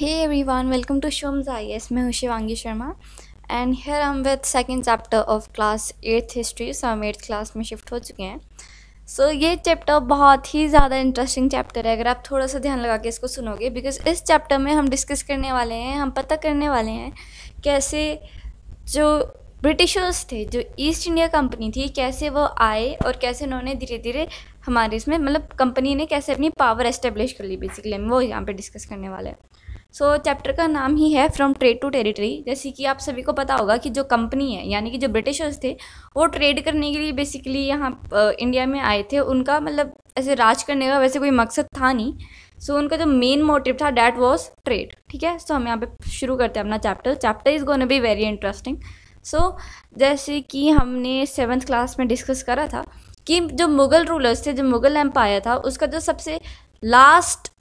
Hey welcome to to I S मैं हूँ Shivangi Sharma and here I am with second chapter of class eighth history so हम eighth class में shift हो चुके हैं सो so, ये चैप्टर बहुत ही ज़्यादा इंटरेस्टिंग चैप्टर है अगर आप थोड़ा सा ध्यान लगा के इसको सुनोगे बिकॉज इस चैप्टर में हम डिस्कस करने वाले हैं हम पता करने वाले हैं कैसे जो ब्रिटिशर्स थे जो ईस्ट इंडिया कंपनी थी कैसे वो आए और कैसे उन्होंने धीरे धीरे हमारे इसमें मतलब कंपनी ने कैसे अपनी पावर एस्टेब्लिश कर ली बेसिकली हम वो यहाँ पे डिस्कस करने वाले हैं सो so, चैप्टर का नाम ही है फ्रॉम ट्रेड टू टेरिटरी जैसे कि आप सभी को पता होगा कि जो कंपनी है यानी कि जो ब्रिटिशर्स थे वो ट्रेड करने के लिए बेसिकली यहाँ इंडिया uh, में आए थे उनका मतलब ऐसे राज करने का वैसे कोई मकसद था नहीं सो so, उनका जो मेन मोटिव था डैट वॉज ट्रेड ठीक है सो so, हम यहाँ पे शुरू करते हैं अपना chapter chapter is gone be very interesting so जैसे कि हमने सेवन्थ क्लास में डिस्कस करा था कि जो मुग़ल रूलर्स थे जो मुग़ल एम्पायर था उसका जो सबसे लास्ट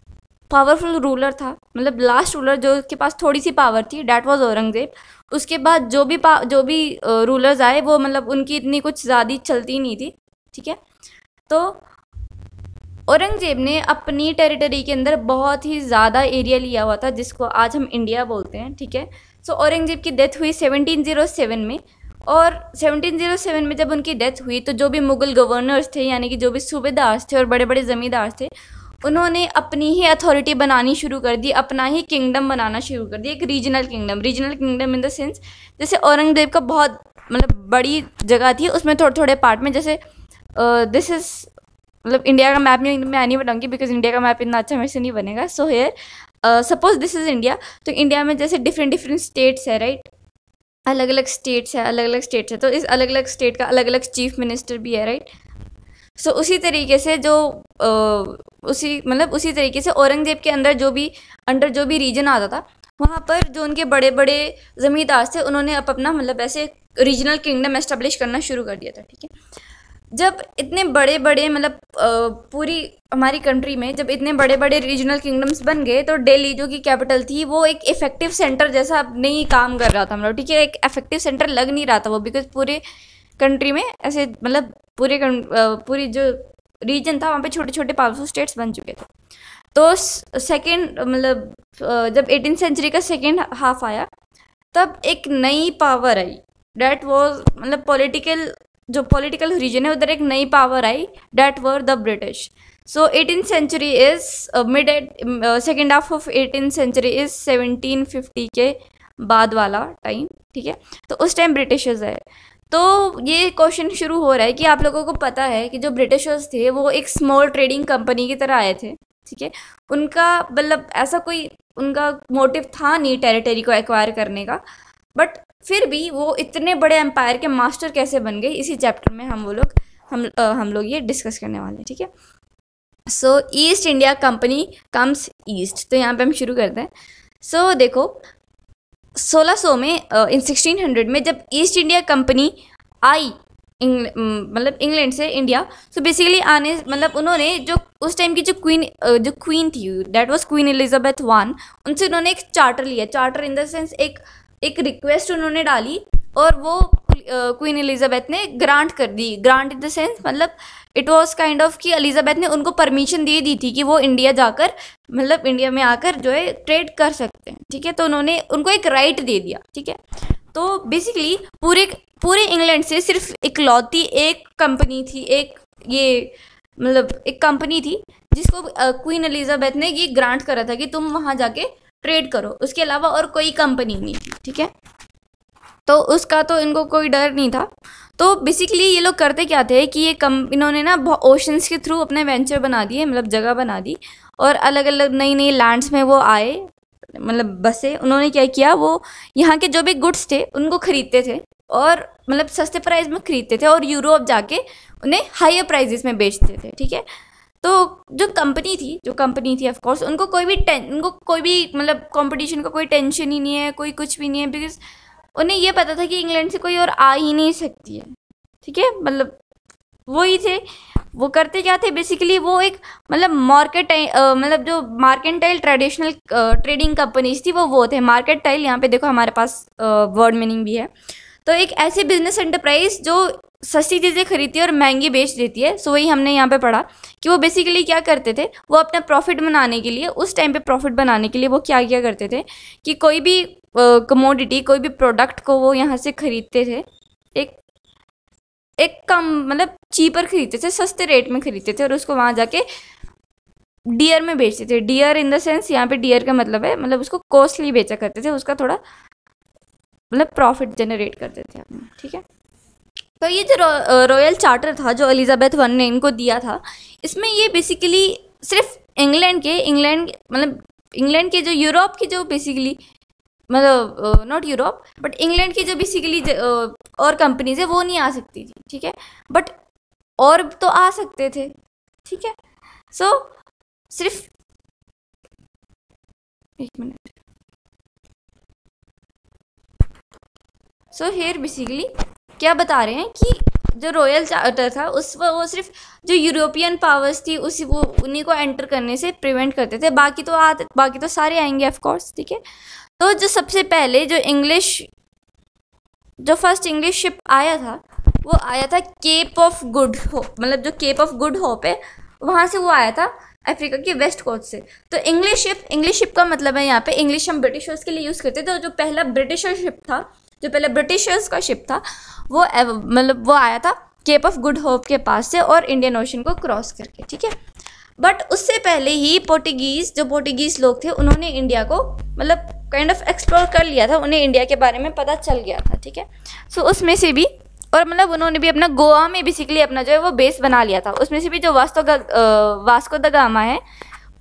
पावरफुल रूलर था मतलब लास्ट रूलर जो के पास थोड़ी सी पावर थी डैट वाज औरंगज़ेब उसके बाद जो भी पा जो भी रूलर्स आए वो मतलब उनकी इतनी कुछ ज़्यादा चलती नहीं थी ठीक है तो औरंगज़ेब ने अपनी टेरिटरी के अंदर बहुत ही ज़्यादा एरिया लिया हुआ था जिसको आज हम इंडिया बोलते हैं ठीक है सो so, औरंगज़ेब की डेथ हुई 1707 में और 1707 में जब उनकी डेथ हुई तो जो भी मुग़ल गवर्नर्स थे यानी कि जो भी सूबेदार थे और बड़े बड़े ज़मींदार थे उन्होंने अपनी ही अथॉरिटी बनानी शुरू कर दी अपना ही किंगडम बनाना शुरू कर दिया एक regional kingdom regional kingdom in the sense जैसे औरंगजेब का बहुत मतलब बड़ी जगह थी उसमें थोड़े थोड़े पार्ट में जैसे दिस इज़ मतलब इंडिया का मैप नहीं मैं नहीं बनाऊंगी बिकॉज इंडिया का मैप इतना अच्छा मेरे से नहीं बनेगा so here suppose this is India तो इंडिया में जैसे डिफरेंट डिफरेंट स्टेट्स है राइट अलग अलग स्टेट्स है अलग अलग स्टेट्स है तो इस अलग अलग स्टेट का अलग अलग चीफ मिनिस्टर भी है राइट right? सो उसी तरीके से जो आ, उसी मतलब उसी तरीके से औरंगजेब के अंदर जो भी अंडर जो भी रीजन आता था वहाँ पर जो उनके बड़े बड़े ज़मींदार थे उन्होंने अब अपना मतलब ऐसे रीजनल किंगडम एस्टेब्लिश करना शुरू कर दिया था ठीक है जब इतने बड़े बड़े मतलब पूरी हमारी कंट्री में जब इतने बड़े बड़े रीजनल किंगडम्स बन गए तो दिल्ली जो कि कैपिटल थी वो एक इफेक्टिव सेंटर जैसा अब नहीं काम कर रहा था मतलब ठीक है एक इफेक्टिव सेंटर लग नहीं रहा था वो बिकॉज पूरे कंट्री में ऐसे मतलब पूरे पूरी जो रीजन था वहाँ पे छोटे छोटे पावरफुल स्टेट्स बन चुके थे तो सेकेंड मतलब जब एटीन सेंचुरी का सेकेंड हाफ आया तब एक नई पावर आई डैट वॉज मतलब पॉलिटिकल जो पॉलिटिकल रीजन है उधर एक नई पावर आई that were the British so eighteen century is mid eight second half of eighteen century is seventeen fifty के बाद वाला टाइम ठीक है तो उस टाइम ब्रिटिशर्स है तो ये क्वेश्चन शुरू हो रहा है कि आप लोगों को पता है कि जो ब्रिटिशर्स थे वो एक स्मॉल ट्रेडिंग कंपनी की तरह आए थे ठीक है उनका मतलब ऐसा कोई उनका मोटिव था नहीं टेरिटरी को एक्वायर करने का बट फिर भी वो इतने बड़े एम्पायर के मास्टर कैसे बन गए इसी चैप्टर में हम वो लोग हम आ, हम लोग ये डिस्कस करने वाले हैं ठीक है so East India company comes east तो यहाँ पे हम शुरू करते हैं सो so, देखो 1600 में इन 1600 में जब ईस्ट इंडिया कंपनी आई मतलब इंग्लैंड से इंडिया सो बेसिकली आने मतलब उन्होंने जो उस टाइम की जो क्वीन जो क्वीन थी that was Queen Elizabeth one उनसे उन्होंने एक चार्टर लिया चार्टर इन द सेंस एक एक रिक्वेस्ट उन्होंने डाली और वो क्वीन एलिजाबेथ ने ग्रांट कर दी ग्रांट इन द सेंस मतलब इट वाज काइंड ऑफ कि एलिजाबेथ ने उनको परमिशन दे दी थी कि वो इंडिया जाकर मतलब इंडिया में आकर जो है ट्रेड कर सकते हैं ठीक है तो उन्होंने उनको एक राइट दे दिया ठीक है तो बेसिकली पूरे पूरे इंग्लैंड से सिर्फ इकलौती एक कंपनी थी एक ये मतलब एक कंपनी थी जिसको क्वीन एलिजाबेथ ने ये ग्रांट करा था कि तुम वहाँ जाके ट्रेड करो उसके अलावा और कोई कंपनी नहीं थी ठीक है तो उसका तो इनको कोई डर नहीं था तो बेसिकली ये लोग करते क्या थे कि ये कम इन्होंने ना ओशंस के थ्रू अपने वेंचर बना दिए मतलब जगह बना दी और अलग अलग नई नई लैंड्स में वो आए मतलब बसे उन्होंने क्या किया वो यहाँ के जो भी गुड्स थे उनको ख़रीदते थे और मतलब सस्ते प्राइस में ख़रीदते थे और यूरोप जाके उन्हें हायर प्राइजेस में बेचते थे ठीक है तो जो कंपनी थी जो कंपनी थी ऑफ कोर्स उनको कोई भी टें उनको कोई भी मतलब कंपटीशन का को कोई टेंशन ही नहीं है कोई कुछ भी नहीं है बिकॉज उन्हें यह पता था कि इंग्लैंड से कोई और आ ही नहीं सकती है ठीक है मतलब वो ही थे वो करते क्या थे बेसिकली वो एक मतलब मार्केट मतलब जो टाइल ट्रेडिशनल ट्रेडिंग कंपनीज थी वो वो थे मार्केट टाइल यहाँ पे देखो हमारे पास वर्ड मीनिंग भी है तो एक ऐसी बिजनेस एंटरप्राइज जो सस्ती चीज़ें खरीदती है और महंगी बेच देती है सो वही हमने यहाँ पे पढ़ा कि वो बेसिकली क्या करते थे वो अपना प्रॉफिट बनाने के लिए उस टाइम पे प्रॉफिट बनाने के लिए वो क्या क्या करते थे कि कोई भी कमोडिटी कोई भी प्रोडक्ट को वो यहाँ से ख़रीदते थे एक एक कम मतलब चीपर ख़रीदते थे सस्ते रेट में ख़रीदते थे और उसको वहाँ जाके डियर में बेचते थे डियर इन द सेंस यहाँ पे डियर का मतलब है मतलब उसको कॉस्टली बेचा करते थे उसका थोड़ा मतलब प्रॉफिट जनरेट करते थे अपने ठीक है तो ये जो रॉयल रॉयल चार्टर था जो एलिजाबेथ वन ने इनको दिया था इसमें ये बेसिकली सिर्फ इंग्लैंड के इंग्लैंड मतलब इंग्लैंड के जो यूरोप के जो बेसिकली मतलब नॉट यूरोप बट इंग्लैंड की जो बेसिकली uh, और कंपनीज है वो नहीं आ सकती थी ठीक है बट और तो आ सकते थे ठीक है सो so, सिर्फ एक मिनट सो हेयर बेसिकली क्या बता रहे हैं कि जो रॉयल चार्टर था उस वो सिर्फ जो यूरोपियन पावर्स थी उसी वो उन्हीं को एंटर करने से प्रिवेंट करते थे बाकी तो आते बाकी तो सारे आएंगे ऑफ कोर्स ठीक है तो जो सबसे पहले जो इंग्लिश जो फर्स्ट इंग्लिश शिप आया था वो आया था केप ऑफ गुड होप मतलब जो केप ऑफ गुड होप है वहाँ से वो आया था अफ्रीका की वेस्ट कोस्ट से तो इंग्लिश शिप इंग्लिश शिप का मतलब है यहाँ पे इंग्लिश हम ब्रिटिशर्स के लिए यूज़ करते थे तो जो पहला ब्रिटिशर शिप था जो पहले ब्रिटिशर्स का शिप था वो मतलब वो आया था केप ऑफ गुड होप के पास से और इंडियन ओशन को क्रॉस करके ठीक है बट उससे पहले ही पोर्टुगीज़ जो पोर्टुगीज़ लोग थे उन्होंने इंडिया को मतलब काइंड ऑफ एक्सप्लोर कर लिया था उन्हें इंडिया के बारे में पता चल गया था ठीक है सो उसमें से भी और मतलब उन्होंने भी अपना गोवा में बेसिकली अपना जो है वो बेस बना लिया था उसमें से भी जो वास्को वास्को द गामा है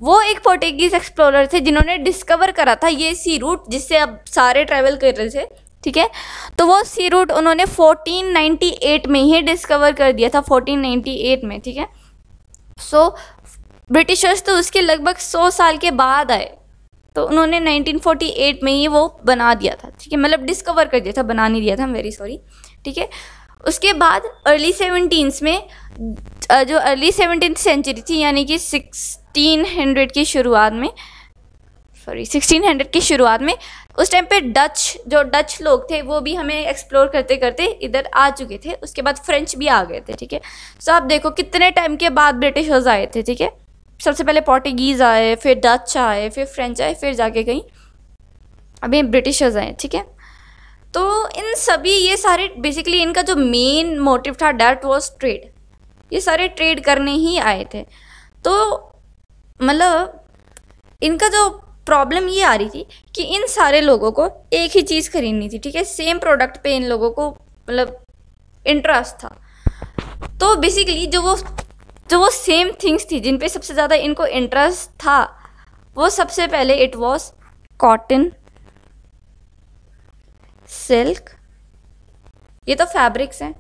वो एक पोर्टुगीज एक्सप्लोरर थे जिन्होंने डिस्कवर करा था ये सी रूट जिससे अब सारे ट्रैवल कर रहे थे ठीक है तो वो सी रूट उन्होंने 1498 में ही डिस्कवर कर दिया था 1498 में ठीक है सो so, ब्रिटिशर्स तो उसके लगभग सौ साल के बाद आए तो उन्होंने 1948 में ही वो बना दिया था ठीक है मतलब डिस्कवर कर दिया था बना नहीं दिया था वेरी सॉरी ठीक है उसके बाद अर्ली सेवनटीन्स में जो अर्ली सेवनटीन सेंचुरी थी यानी कि 1600 की शुरुआत में सॉरी 1600 की शुरुआत में उस टाइम पे डच जो डच लोग थे वो भी हमें एक्सप्लोर करते करते इधर आ चुके थे उसके बाद फ्रेंच भी आ गए थे ठीक है सो आप देखो कितने टाइम के बाद ब्रिटिशर्स आए थे ठीक है सबसे पहले पोर्टुगीज़ आए फिर डच आए फिर फ्रेंच आए फिर जाके कहीं अभी ब्रिटिशर्स आए ठीक है तो इन सभी ये सारे बेसिकली इनका जो मेन मोटिव था डैट वॉज ट्रेड ये सारे ट्रेड करने ही आए थे तो मतलब इनका जो प्रॉब्लम ये आ रही थी कि इन सारे लोगों को एक ही चीज़ खरीदनी थी ठीक है सेम प्रोडक्ट पे इन लोगों को मतलब इंटरेस्ट था तो बेसिकली जो वो जो तो वो सेम थिंग्स थी जिन पे सबसे ज़्यादा इनको इंटरेस्ट था वो सबसे पहले इट वॉज कॉटन सिल्क ये तो फैब्रिक्स हैं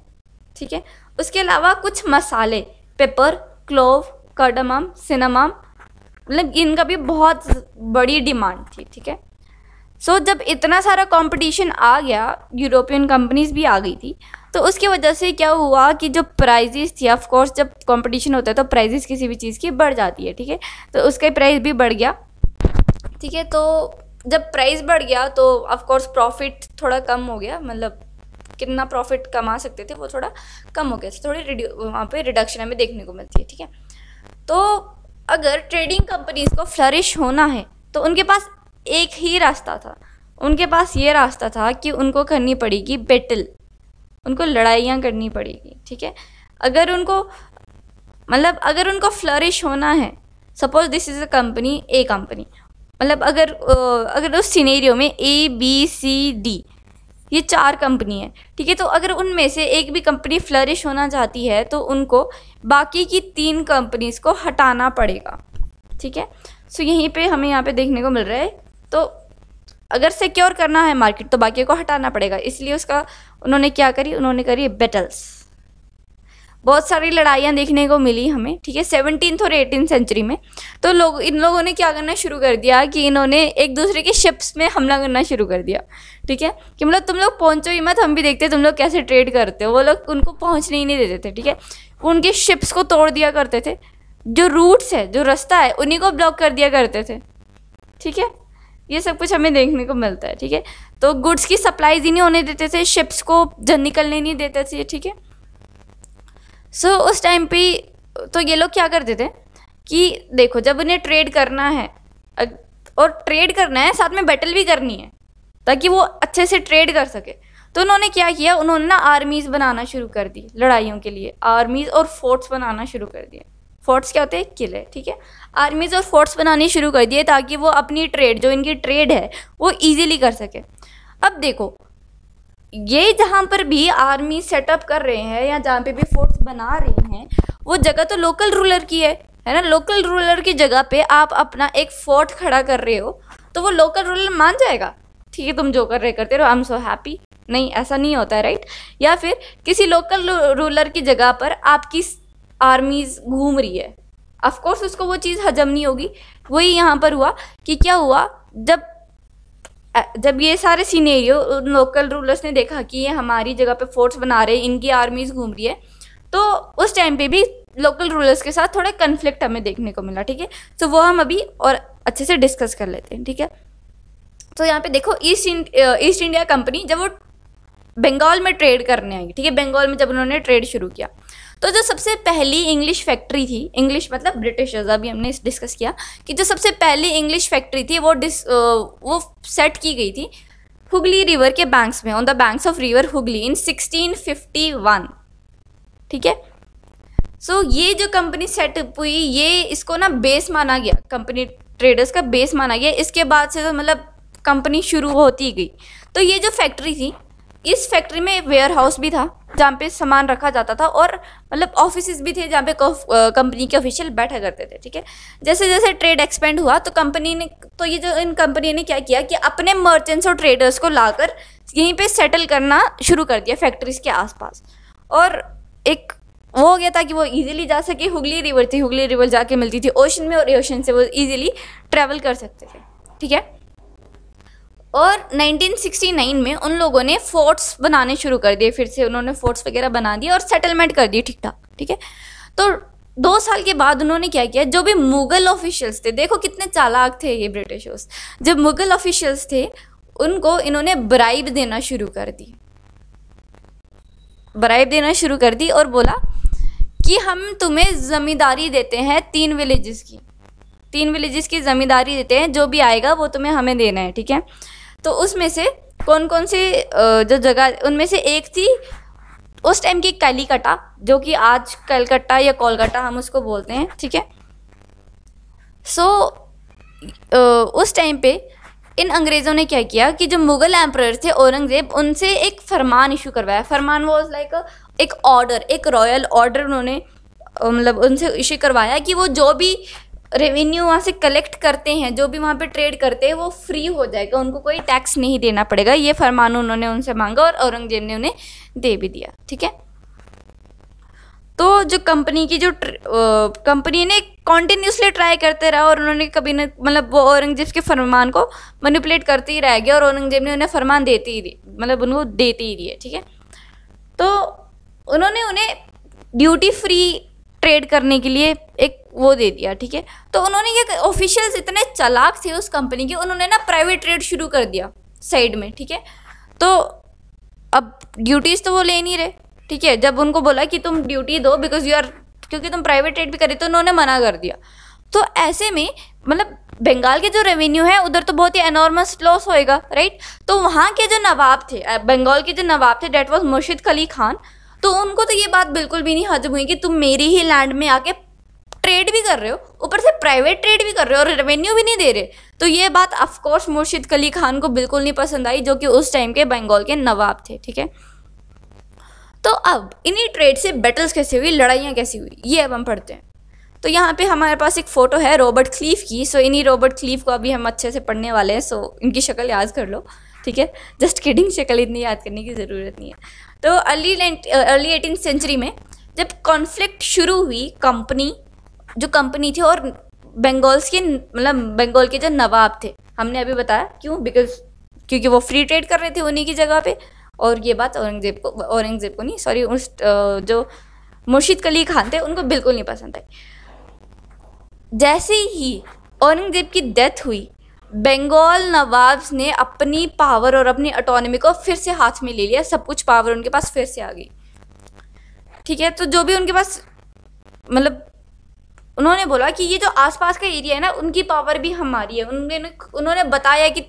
ठीक है उसके अलावा कुछ मसाले पेपर क्लोव कर्डमम सिनेमम मतलब इनका भी बहुत बड़ी डिमांड थी ठीक है सो so, जब इतना सारा कंपटीशन आ गया यूरोपियन कंपनीज भी आ गई थी तो उसकी वजह से क्या हुआ कि जो प्राइजेस थी ऑफकोर्स जब कॉम्पिटिशन होता है तो प्राइजेस किसी भी चीज़ की बढ़ जाती है ठीक है तो उसका प्राइस भी बढ़ गया ठीक है तो जब प्राइस बढ़ गया तो ऑफकोर्स प्रॉफिट थोड़ा कम हो गया मतलब कितना प्रॉफिट कमा सकते थे वो थोड़ा कम हो गया तो थोड़ी रिड्यू वहाँ पर रिडक्शन हमें देखने को मिलती है ठीक है तो अगर ट्रेडिंग कंपनीज को फ्लरिश होना है तो उनके पास एक ही रास्ता था उनके पास ये रास्ता था कि उनको करनी पड़ेगी बेटल उनको लड़ाइयाँ करनी पड़ेगी ठीक है अगर उनको मतलब अगर उनको फ्लरिश होना है suppose this is a company a company मतलब अगर अगर उस सीनेरियो में ए बी सी डी ये चार कंपनी है ठीक है तो अगर उनमें से एक भी कंपनी फ्लरिश होना चाहती है तो उनको बाकी की तीन कंपनीज को हटाना पड़ेगा ठीक है सो यहीं पे हमें यहाँ पे देखने को मिल रहा है तो अगर सिक्योर करना है मार्केट तो बाकी को हटाना पड़ेगा इसलिए उसका उन्होंने क्या करी उन्होंने करी बेटल्स बहुत सारी लड़ाइयाँ देखने को मिली हमें ठीक है सेवनटीन और एटीन सेंचुरी में तो लोग इन लोगों ने क्या करना शुरू कर दिया कि इन्होंने एक दूसरे के शिप्स में हमला करना शुरू कर दिया ठीक है कि मतलब तुम लोग पहुँचो ही मत हम भी देखते तुम लोग कैसे ट्रेड करते हो वो लोग उनको पहुँचने ही नहीं देते थे ठीक है उनके शिप्स को तोड़ दिया करते थे जो रूट्स है जो रास्ता है उन्हीं को ब्लॉक कर दिया करते थे ठीक है ये सब कुछ हमें देखने को मिलता है ठीक है तो गुड्स की सप्लाईज ही नहीं होने देते थे शिप्स को निकलने नहीं देते थे ठीक है सो so, उस टाइम पे तो ये लोग क्या करते थे कि देखो जब उन्हें ट्रेड करना है और ट्रेड करना है साथ में बैटल भी करनी है ताकि वो अच्छे से ट्रेड कर सके तो उन्होंने क्या किया उन्होंने ना आर्मीज़ बनाना शुरू कर दी लड़ाइयों के लिए आर्मीज़ और फोर्ट्स बनाना शुरू कर दिए फोर्ट्स क्या होते हैं किले ठीक है आर्मीज़ और फोर्ट्स बनानी शुरू कर दिए ताकि वो अपनी ट्रेड जो इनकी ट्रेड है वो ईजिली कर सके अब देखो ये जहाँ पर भी आर्मी सेटअप कर रहे हैं या जहाँ पे भी फोर्स बना रहे हैं वो जगह तो लोकल रूलर की है है ना लोकल रूलर की जगह पे आप अपना एक फोर्ट खड़ा कर रहे हो तो वो लोकल रूलर मान जाएगा ठीक है तुम जो कर रहे करते रहो आई एम सो हैप्पी नहीं ऐसा नहीं होता है राइट या फिर किसी लोकल रूलर की जगह पर आपकी आर्मीज घूम रही है अफकोर्स उसको वो चीज़ हजम नहीं होगी वही यहाँ पर हुआ कि क्या हुआ जब जब ये सारे सीनेरियो लोकल रूलर्स ने देखा कि ये हमारी जगह पे फोर्ट्स बना रहे हैं इनकी आर्मीज घूम रही है तो उस टाइम पे भी लोकल रूलर्स के साथ थोड़ा कन्फ्लिक्ट हमें देखने को मिला ठीक है तो वो हम अभी और अच्छे से डिस्कस कर लेते हैं ठीक है तो यहाँ पे देखो ईस्ट ईस्ट इंडिया कंपनी जब वो बंगाल में ट्रेड करने आई ठीक है बंगाल में जब उन्होंने ट्रेड शुरू किया तो जो सबसे पहली इंग्लिश फैक्ट्री थी इंग्लिश मतलब ब्रिटिशर्स अभी हमने डिस्कस किया कि जो सबसे पहली इंग्लिश फैक्ट्री थी वो डिस वो सेट की गई थी हुगली रिवर के बैंक्स में on the banks of river Hugli in 1651 ठीक है सो so, ये जो कंपनी सेटअप हुई ये इसको ना बेस माना गया कंपनी ट्रेडर्स का बेस माना गया इसके बाद से तो मतलब कंपनी शुरू होती गई तो ये जो फैक्ट्री थी इस फैक्ट्री में वेयर हाउस भी था जहाँ पे सामान रखा जाता था और मतलब ऑफिस भी थे जहाँ पे कंपनी के ऑफिशियल बैठा करते थे ठीक है जैसे जैसे ट्रेड एक्सपेंड हुआ तो कंपनी ने तो ये जो इन कंपनी ने क्या किया कि अपने मर्चेंट्स और ट्रेडर्स को लाकर यहीं पे सेटल करना शुरू कर दिया फैक्ट्रीज के आसपास और एक वो हो गया था कि वो इजीली जा सके हुगली रिवर थी हुगली रिवर जाके मिलती थी ओशन में और ओशन से वो इजीली ट्रैवल कर सकते थे ठीक है और 1969 में उन लोगों ने फोर्ट्स बनाने शुरू कर दिए फिर से उन्होंने फोर्ट्स वगैरह बना दिए और सेटलमेंट कर दिए ठीक ठाक ठीक है तो दो साल के बाद उन्होंने क्या किया जो भी मुगल ऑफिशियल्स थे देखो कितने चालाक थे ये ब्रिटिशर्स जब मुगल ऑफिशियल्स थे उनको इन्होंने ब्राइब देना शुरू कर दी ब्राइब देना शुरू कर दी और बोला कि हम तुम्हें ज़मींदारी देते हैं तीन विलेजेस की तीन विलेजेस की ज़मींदारी देते हैं जो भी आएगा वो तुम्हें हमें देना है ठीक है तो उसमें से कौन कौन से जो जगह उनमें से एक थी उस टाइम की कलिकटा जो कि आज कलकत्ता या कोलकाता हम उसको बोलते हैं ठीक है सो so, उस टाइम पे इन अंग्रेज़ों ने क्या किया कि जो मुग़ल एम्प्रर थे औरंगज़ेब उनसे एक फरमान इशू करवाया फरमान वॉज लाइक एक ऑर्डर एक रॉयल ऑर्डर उन्होंने मतलब उनसे इशू करवाया कि वो जो भी रेवेन्यू वहाँ से कलेक्ट करते हैं जो भी वहाँ पे ट्रेड करते हैं वो फ्री हो जाएगा उनको कोई टैक्स नहीं देना पड़ेगा ये फरमान उन्होंने उनसे मांगा और औरंगजेब ने उन्हें दे भी दिया ठीक है तो जो कंपनी की जो कंपनी ने कॉन्टिन्यूसली ट्राई करते रहा और उन्होंने कभी न मतलब वो औरंगजेब के फरमान को मनिपुलेट करते ही रह गया और औरंगजेब ने उन्हें फरमान देते ही दिए मतलब उनको देते ही दिए ठीक है तो उन्होंने उन्हें ड्यूटी फ्री ट्रेड करने के लिए एक वो दे दिया ठीक है तो उन्होंने ये ऑफिशियल्स इतने चालाक थे उस कंपनी के उन्होंने ना प्राइवेट ट्रेड शुरू कर दिया साइड में ठीक है तो अब ड्यूटीज़ तो वो ले नहीं रहे ठीक है जब उनको बोला कि तुम ड्यूटी दो बिकॉज यू आर क्योंकि तुम प्राइवेट ट्रेड भी करे तो उन्होंने मना कर दिया तो ऐसे में मतलब बंगाल के जो रेवेन्यू है उधर तो बहुत ही एनॉर्मस लॉस होएगा राइट तो वहाँ के जो नवाब थे बंगाल के जो नवाब थे डेट वॉज मुर्शिद खली खान तो उनको तो ये बात बिल्कुल भी नहीं हजम हुई कि तुम मेरी ही लैंड में आके ट्रेड भी कर रहे हो ऊपर से प्राइवेट ट्रेड भी कर रहे हो और रेवेन्यू भी नहीं दे रहे तो ये बात अफकोर्स मुर्शिद कली खान को बिल्कुल नहीं पसंद आई जो कि उस टाइम के बंगाल के नवाब थे ठीक है तो अब इन्हीं ट्रेड से बैटल्स कैसे हुई लड़ाइयाँ कैसी हुई ये अब हम पढ़ते हैं तो यहाँ पे हमारे पास एक फ़ोटो है रॉबर्ट क्लीफ की सो इन्हीं रॉबर्ट क्लीफ को अभी हम अच्छे से पढ़ने वाले हैं सो इनकी शक्ल याद कर लो ठीक है जस्ट किडिंग शक्ल इतनी याद करने की ज़रूरत नहीं है तो अर्ली अर्ली एटीन सेंचुरी में जब कॉन्फ्लिक्ट शुरू हुई कंपनी जो कंपनी थी और बंगाल्स के मतलब बंगाल के जो नवाब थे हमने अभी बताया क्यों बिकॉज क्योंकि वो फ्री ट्रेड कर रहे थे उन्हीं की जगह पे और ये बात औरंगजेब को औरंगजेब को नहीं सॉरी उस uh, जो मुर्शिद कली खान थे उनको बिल्कुल नहीं पसंद आई जैसे ही औरंगजेब की डेथ हुई बंगाल नवाब्स ने अपनी पावर और अपनी अटोनमी को फिर से हाथ में ले लिया सब कुछ पावर उनके पास फिर से आ गई ठीक है तो जो भी उनके पास मतलब उन्होंने बोला कि ये जो आसपास का एरिया है ना उनकी पावर भी हमारी है उन्होंने उन्होंने बताया कि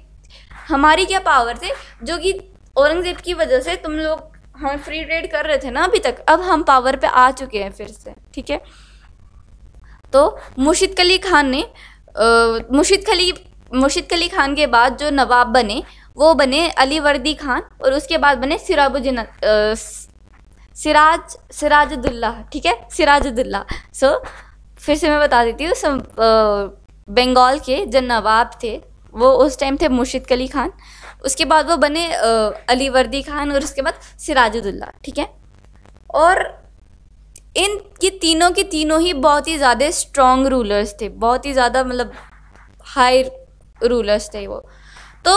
हमारी क्या पावर थे जो कि औरंगज़ेब की वजह से तुम लोग हम फ्री ट्रेड कर रहे थे ना अभी तक अब हम पावर पे आ चुके हैं फिर से ठीक है तो मुर्शिद कली खान ने मुर्शिद कली मुर्शिद अली खान के बाद जो नवाब बने वो बने अली वर्दी खान और उसके बाद बने सिराबुद्दीन सिराज सिराजुद्दुल्ला ठीक है सिराजुद्दुल्ला सो फिर से मैं बता देती हूँ बंगाल के जो नवाब थे वो उस टाइम थे मुर्शिद अली खान उसके बाद वो बने अली वर्दी खान और उसके बाद सिराजुद्दुल्ला ठीक है और इन ये तीनों के तीनों ही बहुत ही ज़्यादा स्ट्रॉन्ग रूलर्स थे बहुत ही ज़्यादा मतलब हाई रूलर्स थे वो तो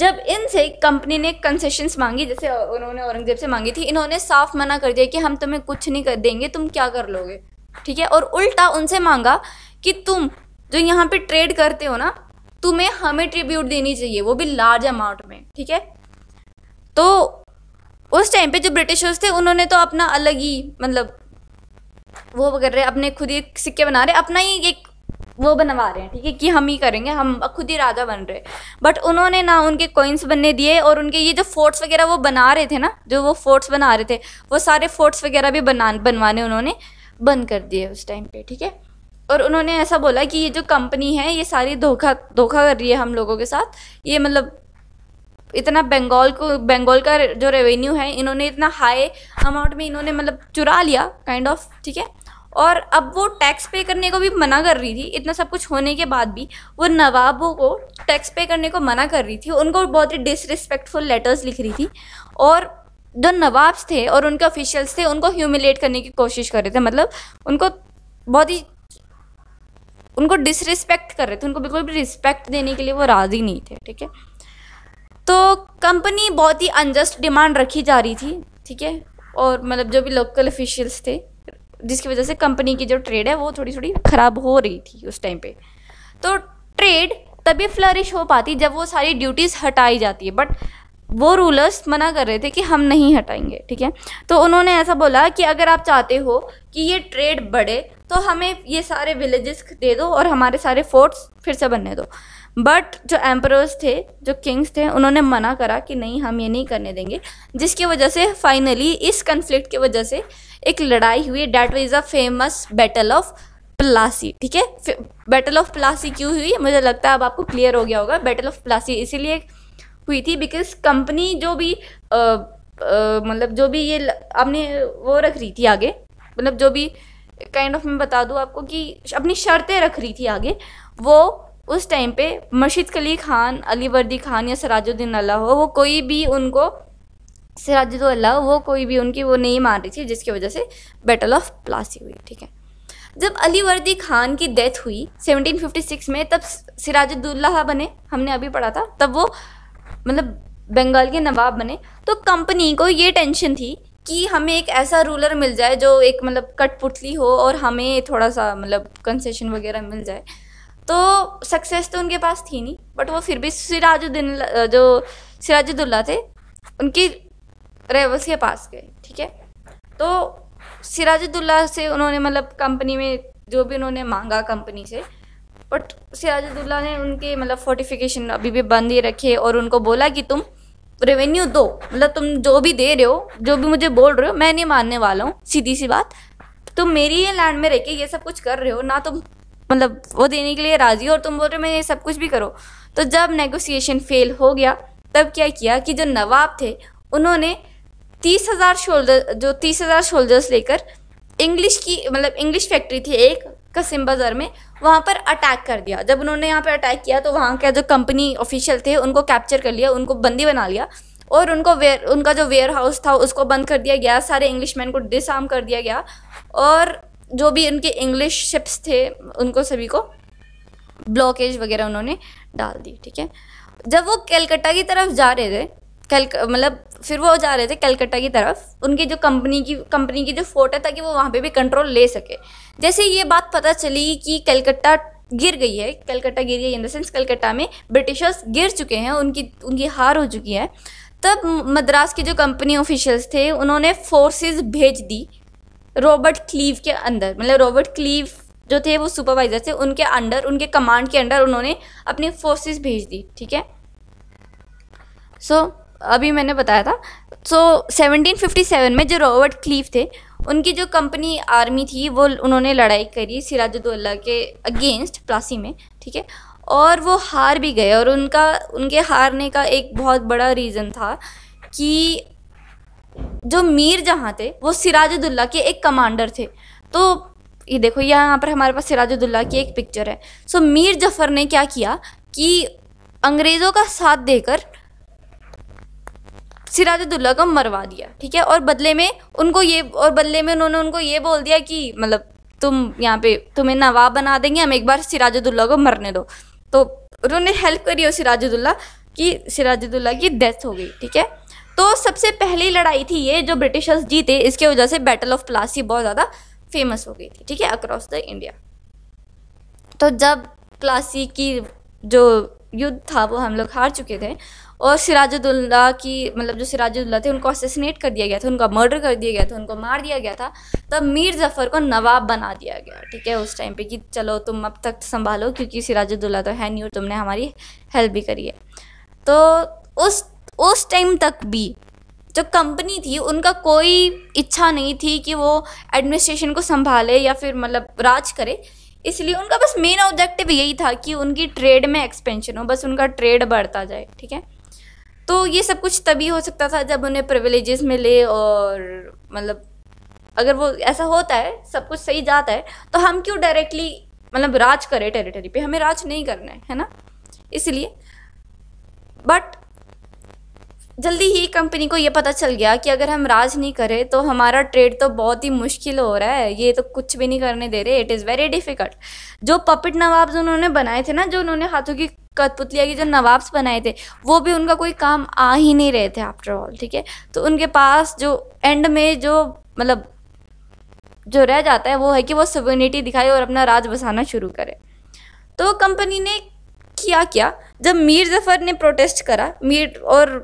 जब इनसे कंपनी ने कंसेशंस मांगी जैसे उन्होंने औरंगजेब से मांगी थी इन्होंने साफ मना कर दिया कि हम तुम्हें कुछ नहीं कर देंगे तुम क्या कर लोगे ठीक है और उल्टा उनसे मांगा कि तुम जो यहाँ पे ट्रेड करते हो ना तुम्हें हमें ट्रिब्यूट देनी चाहिए वो भी लार्ज अमाउंट में ठीक है तो उस टाइम पे जो ब्रिटिशर्स थे उन्होंने तो अपना अलग ही मतलब वो कर रहे अपने खुद ही सिक्के बना रहे अपना ही एक वो बनवा रहे हैं ठीक है कि हम ही करेंगे हम खुद ही राजा बन रहे बट उन्होंने ना उनके कोइंस बनने दिए और उनके ये जो फोर्ट्स वगैरह वो बना रहे थे ना जो वो फोर्ट्स बना रहे थे वो सारे फोर्ट्स वगैरह भी बना बनवाने उन्होंने बंद कर दिए उस टाइम पे ठीक है और उन्होंने ऐसा बोला कि ये जो कंपनी है ये सारी धोखा धोखा कर रही है हम लोगों के साथ ये मतलब इतना बंगाल को बंगाल का जो रेवेन्यू है इन्होंने इतना हाई अमाउंट में इन्होंने मतलब चुरा लिया काइंड ऑफ ठीक है और अब वो टैक्स पे करने को भी मना कर रही थी इतना सब कुछ होने के बाद भी वो नवाबों को टैक्स पे करने को मना कर रही थी उनको बहुत ही डिसरिस्पेक्टफुल लेटर्स लिख रही थी और जो नवाब्स थे और उनके ऑफिशियल्स थे उनको ह्यूमिलेट करने की कोशिश कर रहे थे मतलब उनको बहुत ही उनको डिसरिस्पेक्ट कर रहे थे उनको बिल्कुल भी रिस्पेक्ट देने के लिए वो राज़ी नहीं थे ठीक है तो कंपनी बहुत ही अनजस्ट डिमांड रखी जा रही थी ठीक है और मतलब जो भी लोकल ऑफिशियल्स थे जिसकी वजह से कंपनी की जो ट्रेड है वो थोड़ी थोड़ी ख़राब हो रही थी उस टाइम पे तो ट्रेड तभी फ्लरिश हो पाती जब वो सारी ड्यूटीज़ हटाई जाती है बट वो रूलर्स मना कर रहे थे कि हम नहीं हटाएंगे ठीक है तो उन्होंने ऐसा बोला कि अगर आप चाहते हो कि ये ट्रेड बढ़े तो हमें ये सारे विलेजेस दे दो और हमारे सारे फोर्ट्स फिर से बनने दो बट जो एम्परर्स थे जो किंग्स थे उन्होंने मना करा कि नहीं हम ये नहीं करने देंगे जिसकी वजह से फाइनली इस कन्फ्लिक्ट की वजह से एक लड़ाई हुई that was a famous battle of Plassey ठीक है बैटल ऑफ प्लासी क्यों हुई मुझे लगता है अब आपको क्लियर हो गया होगा बैटल ऑफ प्लासी इसीलिए हुई थी बिकॉज कंपनी जो भी मतलब जो भी ये आपने वो रख रही थी आगे मतलब जो भी काइंड kind ऑफ of मैं बता दूँ आपको कि अपनी शर्तें रख रही थी आगे वो उस टाइम पे मशीद कली खान अली वर्दी खान या सराजुद्दीन अल्लाह हो वो कोई भी उनको अल्लाह वो कोई भी उनकी वो नहीं मान रही थी जिसकी वजह से बैटल ऑफ प्लासी हुई ठीक है जब अली वर्दी खान की डेथ हुई 1756 में तब सिराजुद्दुल्ला बने हमने अभी पढ़ा था तब वो मतलब बंगाल के नवाब बने तो कंपनी को ये टेंशन थी कि हमें एक ऐसा रूलर मिल जाए जो एक मतलब कठपुतली हो और हमें थोड़ा सा मतलब कंसेशन वगैरह मिल जाए तो सक्सेस तो उनके पास थी नहीं बट वो फिर भी सिराजुद्दीन जो सिराजुद्दुल्ला थे उनकी के पास गए ठीक है तो सिराजुद्दुल्ला से उन्होंने मतलब कंपनी में जो भी उन्होंने मांगा कंपनी से बट सिराजुद्दौला ने उनके मतलब फोर्टिफिकेशन अभी भी बंद ही रखे और उनको बोला कि तुम रेवेन्यू दो मतलब तुम जो भी दे रहे हो जो भी मुझे बोल रहे हो मैं नहीं मानने वाला हूँ सीधी सी बात तुम मेरी ये लैंड में रह के ये सब कुछ कर रहे हो ना तुम मतलब वो देने के लिए राज़ी हो और तुम बोल रहे हो मैं ये सब कुछ भी करो तो जब नेगोशिएशन फेल हो गया तब क्या किया कि जो नवाब थे उन्होंने तीस हज़ार शोल्डर जो तीस हज़ार शोल्डर्स लेकर इंग्लिश की मतलब इंग्लिश फैक्ट्री थी एक कसिम बाज़ार में वहाँ पर अटैक कर दिया जब उन्होंने यहाँ पर अटैक किया तो वहाँ का जो कंपनी ऑफिशियल थे उनको कैप्चर कर लिया उनको बंदी बना लिया और उनको वेयर उनका जो वेयर हाउस था उसको बंद कर दिया गया सारे इंग्लिश मैन को डिसआर्म कर दिया गया और जो भी उनके इंग्लिश शिप्स थे उनको सभी को ब्लॉकेज वगैरह उन्होंने डाल दी ठीक है जब वो कलकत्ता की तरफ जा रहे थे कल मतलब फिर वो जा रहे थे कलकत्ता की तरफ उनकी जो कंपनी की कंपनी की जो फोर्ट है ताकि वो वहाँ पे भी कंट्रोल ले सके जैसे ये बात पता चली कि कलकत्ता गिर गई है कलकत्ता गिर गई इन द सेंस कलकत्ता में ब्रिटिशर्स गिर चुके हैं उनकी उनकी हार हो चुकी है तब मद्रास के जो कंपनी ऑफिशियल्स थे उन्होंने फोर्सेस भेज दी रॉबर्ट क्लीव के अंदर मतलब रॉबर्ट क्लीव जो थे वो सुपरवाइजर थे उनके अंडर उनके कमांड के अंडर उन्होंने अपनी फोर्सेस भेज दी ठीक है सो so, अभी मैंने बताया था सो so, 1757 में जो रॉबर्ट क्लीफ थे उनकी जो कंपनी आर्मी थी वो उन्होंने लड़ाई करी सिराजुद्दौला के अगेंस्ट प्लासी में ठीक है और वो हार भी गए और उनका उनके हारने का एक बहुत बड़ा रीज़न था कि जो मीर जहाँ थे वो सिराजुद्दौला के एक कमांडर थे तो ये देखो यहाँ पर हमारे पास सिराजुद्दौला की एक पिक्चर है सो so, मीर जफ़र ने क्या किया कि अंग्रेज़ों का साथ देकर सिराजुद्दौला को मरवा दिया ठीक है और बदले में उनको ये और बदले में उन्होंने उनको ये बोल दिया कि मतलब तुम यहाँ पे तुम्हें नवाब बना देंगे हम एक बार सिराजुद्दौला को मरने दो तो उन्होंने हेल्प करी और सिराजुद्दौला की सिराजुद्दौला की डेथ हो गई ठीक है तो सबसे पहली लड़ाई थी ये जो ब्रिटिशर्स जीते इसके वजह से बैटल ऑफ प्लासी बहुत ज़्यादा फेमस हो गई थी ठीक है अक्रॉस द इंडिया तो जब प्लासी की जो युद्ध था वो हम लोग हार चुके थे और सिराजुद्दौला की मतलब जो सिराजुद्दौला थे उनको असेसिनेट कर दिया गया था उनका मर्डर कर दिया गया था उनको मार दिया गया था तब मीर जफ़र को नवाब बना दिया गया ठीक है उस टाइम पे कि चलो तुम अब तक संभालो क्योंकि सिराजुद्दौला तो है नहीं और तुमने हमारी हेल्प भी करी है तो उस उस टाइम तक भी जो कंपनी थी उनका कोई इच्छा नहीं थी कि वो एडमिनिस्ट्रेशन को संभाले या फिर मतलब राज करे इसलिए उनका बस मेन ऑब्जेक्टिव यही था कि उनकी ट्रेड में एक्सपेंशन हो बस उनका ट्रेड बढ़ता जाए ठीक है तो ये सब कुछ तभी हो सकता था जब उन्हें प्रिविलेजेस मिले और मतलब अगर वो ऐसा होता है सब कुछ सही जाता है तो हम क्यों डायरेक्टली मतलब राज करें टेरिटरी पे हमें राज नहीं करना है है ना इसलिए बट जल्दी ही कंपनी को ये पता चल गया कि अगर हम राज नहीं करें तो हमारा ट्रेड तो बहुत ही मुश्किल हो रहा है ये तो कुछ भी नहीं करने दे रहे इट इज़ वेरी डिफ़िकल्ट जो पपिट नवाब जो उन्होंने बनाए थे ना जो उन्होंने हाथों की कठपुतलिया के जो नवाब्स बनाए थे वो भी उनका कोई काम आ ही नहीं रहे थे आफ्टर ऑल ठीक है तो उनके पास जो एंड में जो मतलब जो रह जाता है वो है कि वो सवर्निटी दिखाए और अपना राज बसाना शुरू करे तो कंपनी ने किया क्या जब मीर जफ़र ने प्रोटेस्ट करा मीर और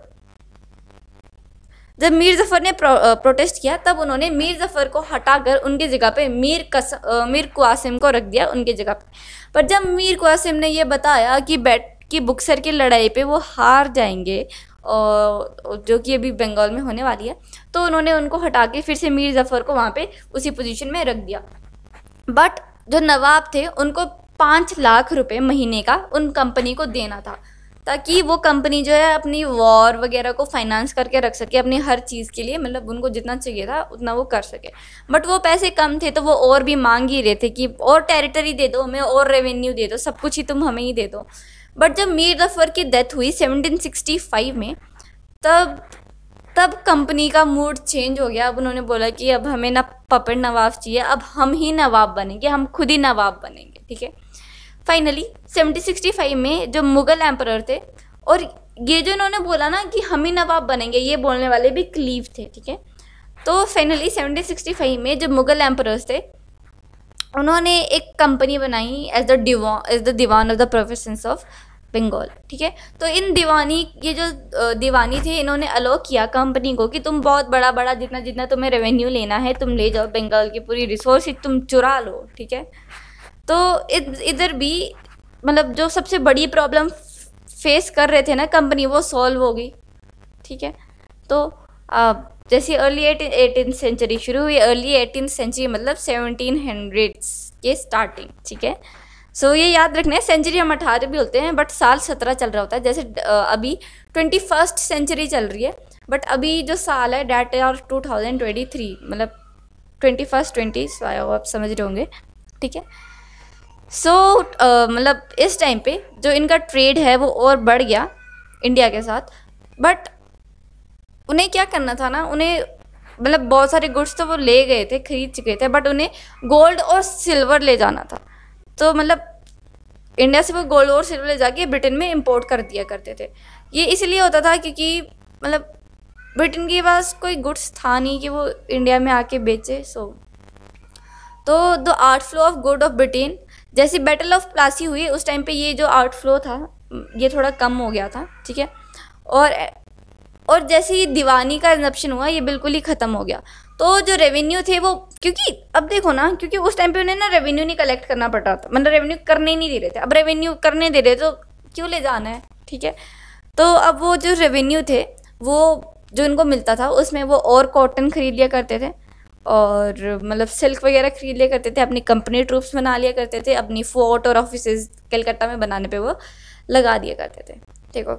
जब मीर जफ़र ने प्रो, प्रोटेस्ट किया तब उन्होंने मीर जफ़र को हटाकर उनकी जगह पे मीर कस मीर कुआसिम को रख दिया उनकी जगह पे पर जब मीर कुआसिम ने ये बताया कि बैट की बुक्सर की लड़ाई पे वो हार जाएंगे और जो कि अभी बंगाल में होने वाली है तो उन्होंने उनको हटा के फिर से मीर जफ़र को वहाँ पे उसी पोजीशन में रख दिया बट जो नवाब थे उनको पाँच लाख रुपए महीने का उन कंपनी को देना था ताकि वो कंपनी जो है अपनी वॉर वगैरह को फाइनेंस करके रख सके अपनी हर चीज़ के लिए मतलब उनको जितना चाहिए था उतना वो कर सके बट वो पैसे कम थे तो वो और भी मांग ही रहे थे कि और टेरिटरी दे दो हमें और रेवेन्यू दे दो सब कुछ ही तुम हमें ही दे दो बट जब मीर जफ़र की डेथ हुई 1765 में तब तब कंपनी का मूड चेंज हो गया अब उन्होंने बोला कि अब हमें ना पपेट नवाब चाहिए अब हम ही नवाब बनेंगे हम खुद ही नवाब बनेंगे ठीक है फाइनली फाइव में जो मुग़ल एम्पर थे और ये जो इन्होंने बोला ना कि हम ही नवाब बनेंगे ये बोलने वाले भी क्लीव थे ठीक है तो फाइनली फाइव में जो मुग़ल एम्परर्स थे उन्होंने एक कंपनी बनाई एज द दिवान एज द दीवान of the provinces of Bengal ठीक है तो इन दीवानी ये जो दीवानी थे इन्होंने अलो किया कंपनी को कि तुम बहुत बड़ा बड़ा जितना जितना तुम्हें रेवेन्यू लेना है तुम ले जाओ बंगाल की पूरी रिसोर्स तुम चुरा लो ठीक है तो इधर भी मतलब जो सबसे बड़ी प्रॉब्लम फेस कर रहे थे ना कंपनी वो सॉल्व हो गई ठीक है तो आ, जैसे अर्ली एटीन सेंचुरी शुरू हुई अर्ली एटीन सेंचुरी मतलब सेवनटीन हंड्रेड्स के स्टार्टिंग ठीक है सो so, ये याद रखना है सेंचुरी हम अठारह भी होते हैं बट साल सत्रह चल रहा होता है जैसे अभी ट्वेंटी फर्स्ट सेंचुरी चल रही है बट अभी जो साल है डेट और टू थाउजेंड ट्वेंटी थ्री मतलब ट्वेंटी फर्स्ट ट्वेंटी आप समझ रहे होंगे ठीक है सो so, uh, मतलब इस टाइम पे जो इनका ट्रेड है वो और बढ़ गया इंडिया के साथ बट उन्हें क्या करना था ना उन्हें मतलब बहुत सारे गुड्स तो वो ले गए थे खरीद चुके थे बट उन्हें गोल्ड और सिल्वर ले जाना था तो मतलब इंडिया से वो गोल्ड और सिल्वर ले जाके ब्रिटेन में इम्पोर्ट कर दिया करते थे ये इसलिए होता था क्योंकि मतलब ब्रिटेन के पास कोई गुड्स था नहीं कि वो इंडिया में आके बेचे सो तो the art flow of good of Britain जैसे बैटल ऑफ प्लासी हुई उस टाइम पे ये जो आउटफ्लो था ये थोड़ा कम हो गया था ठीक है और और जैसे ही दीवानी का रिजप्शन हुआ ये बिल्कुल ही ख़त्म हो गया तो जो रेवेन्यू थे वो क्योंकि अब देखो ना क्योंकि उस टाइम पे उन्हें ना रेवेन्यू नहीं कलेक्ट करना पड़ रहा था मतलब रेवेन्यू करने ही नहीं दे रहे थे अब रेवेन्यू करने दे रहे तो क्यों ले जाना है ठीक है तो अब वो जो रेवेन्यू थे वो जो इनको मिलता था उसमें वो और कॉटन ख़रीद लिया करते थे और मतलब सिल्क वगैरह खरीद लिया करते थे अपनी कंपनी ट्रूप्स बना लिया करते थे अपनी फोर्ट और ऑफिस कलकत्ता में बनाने पे वो लगा दिया करते थे देखो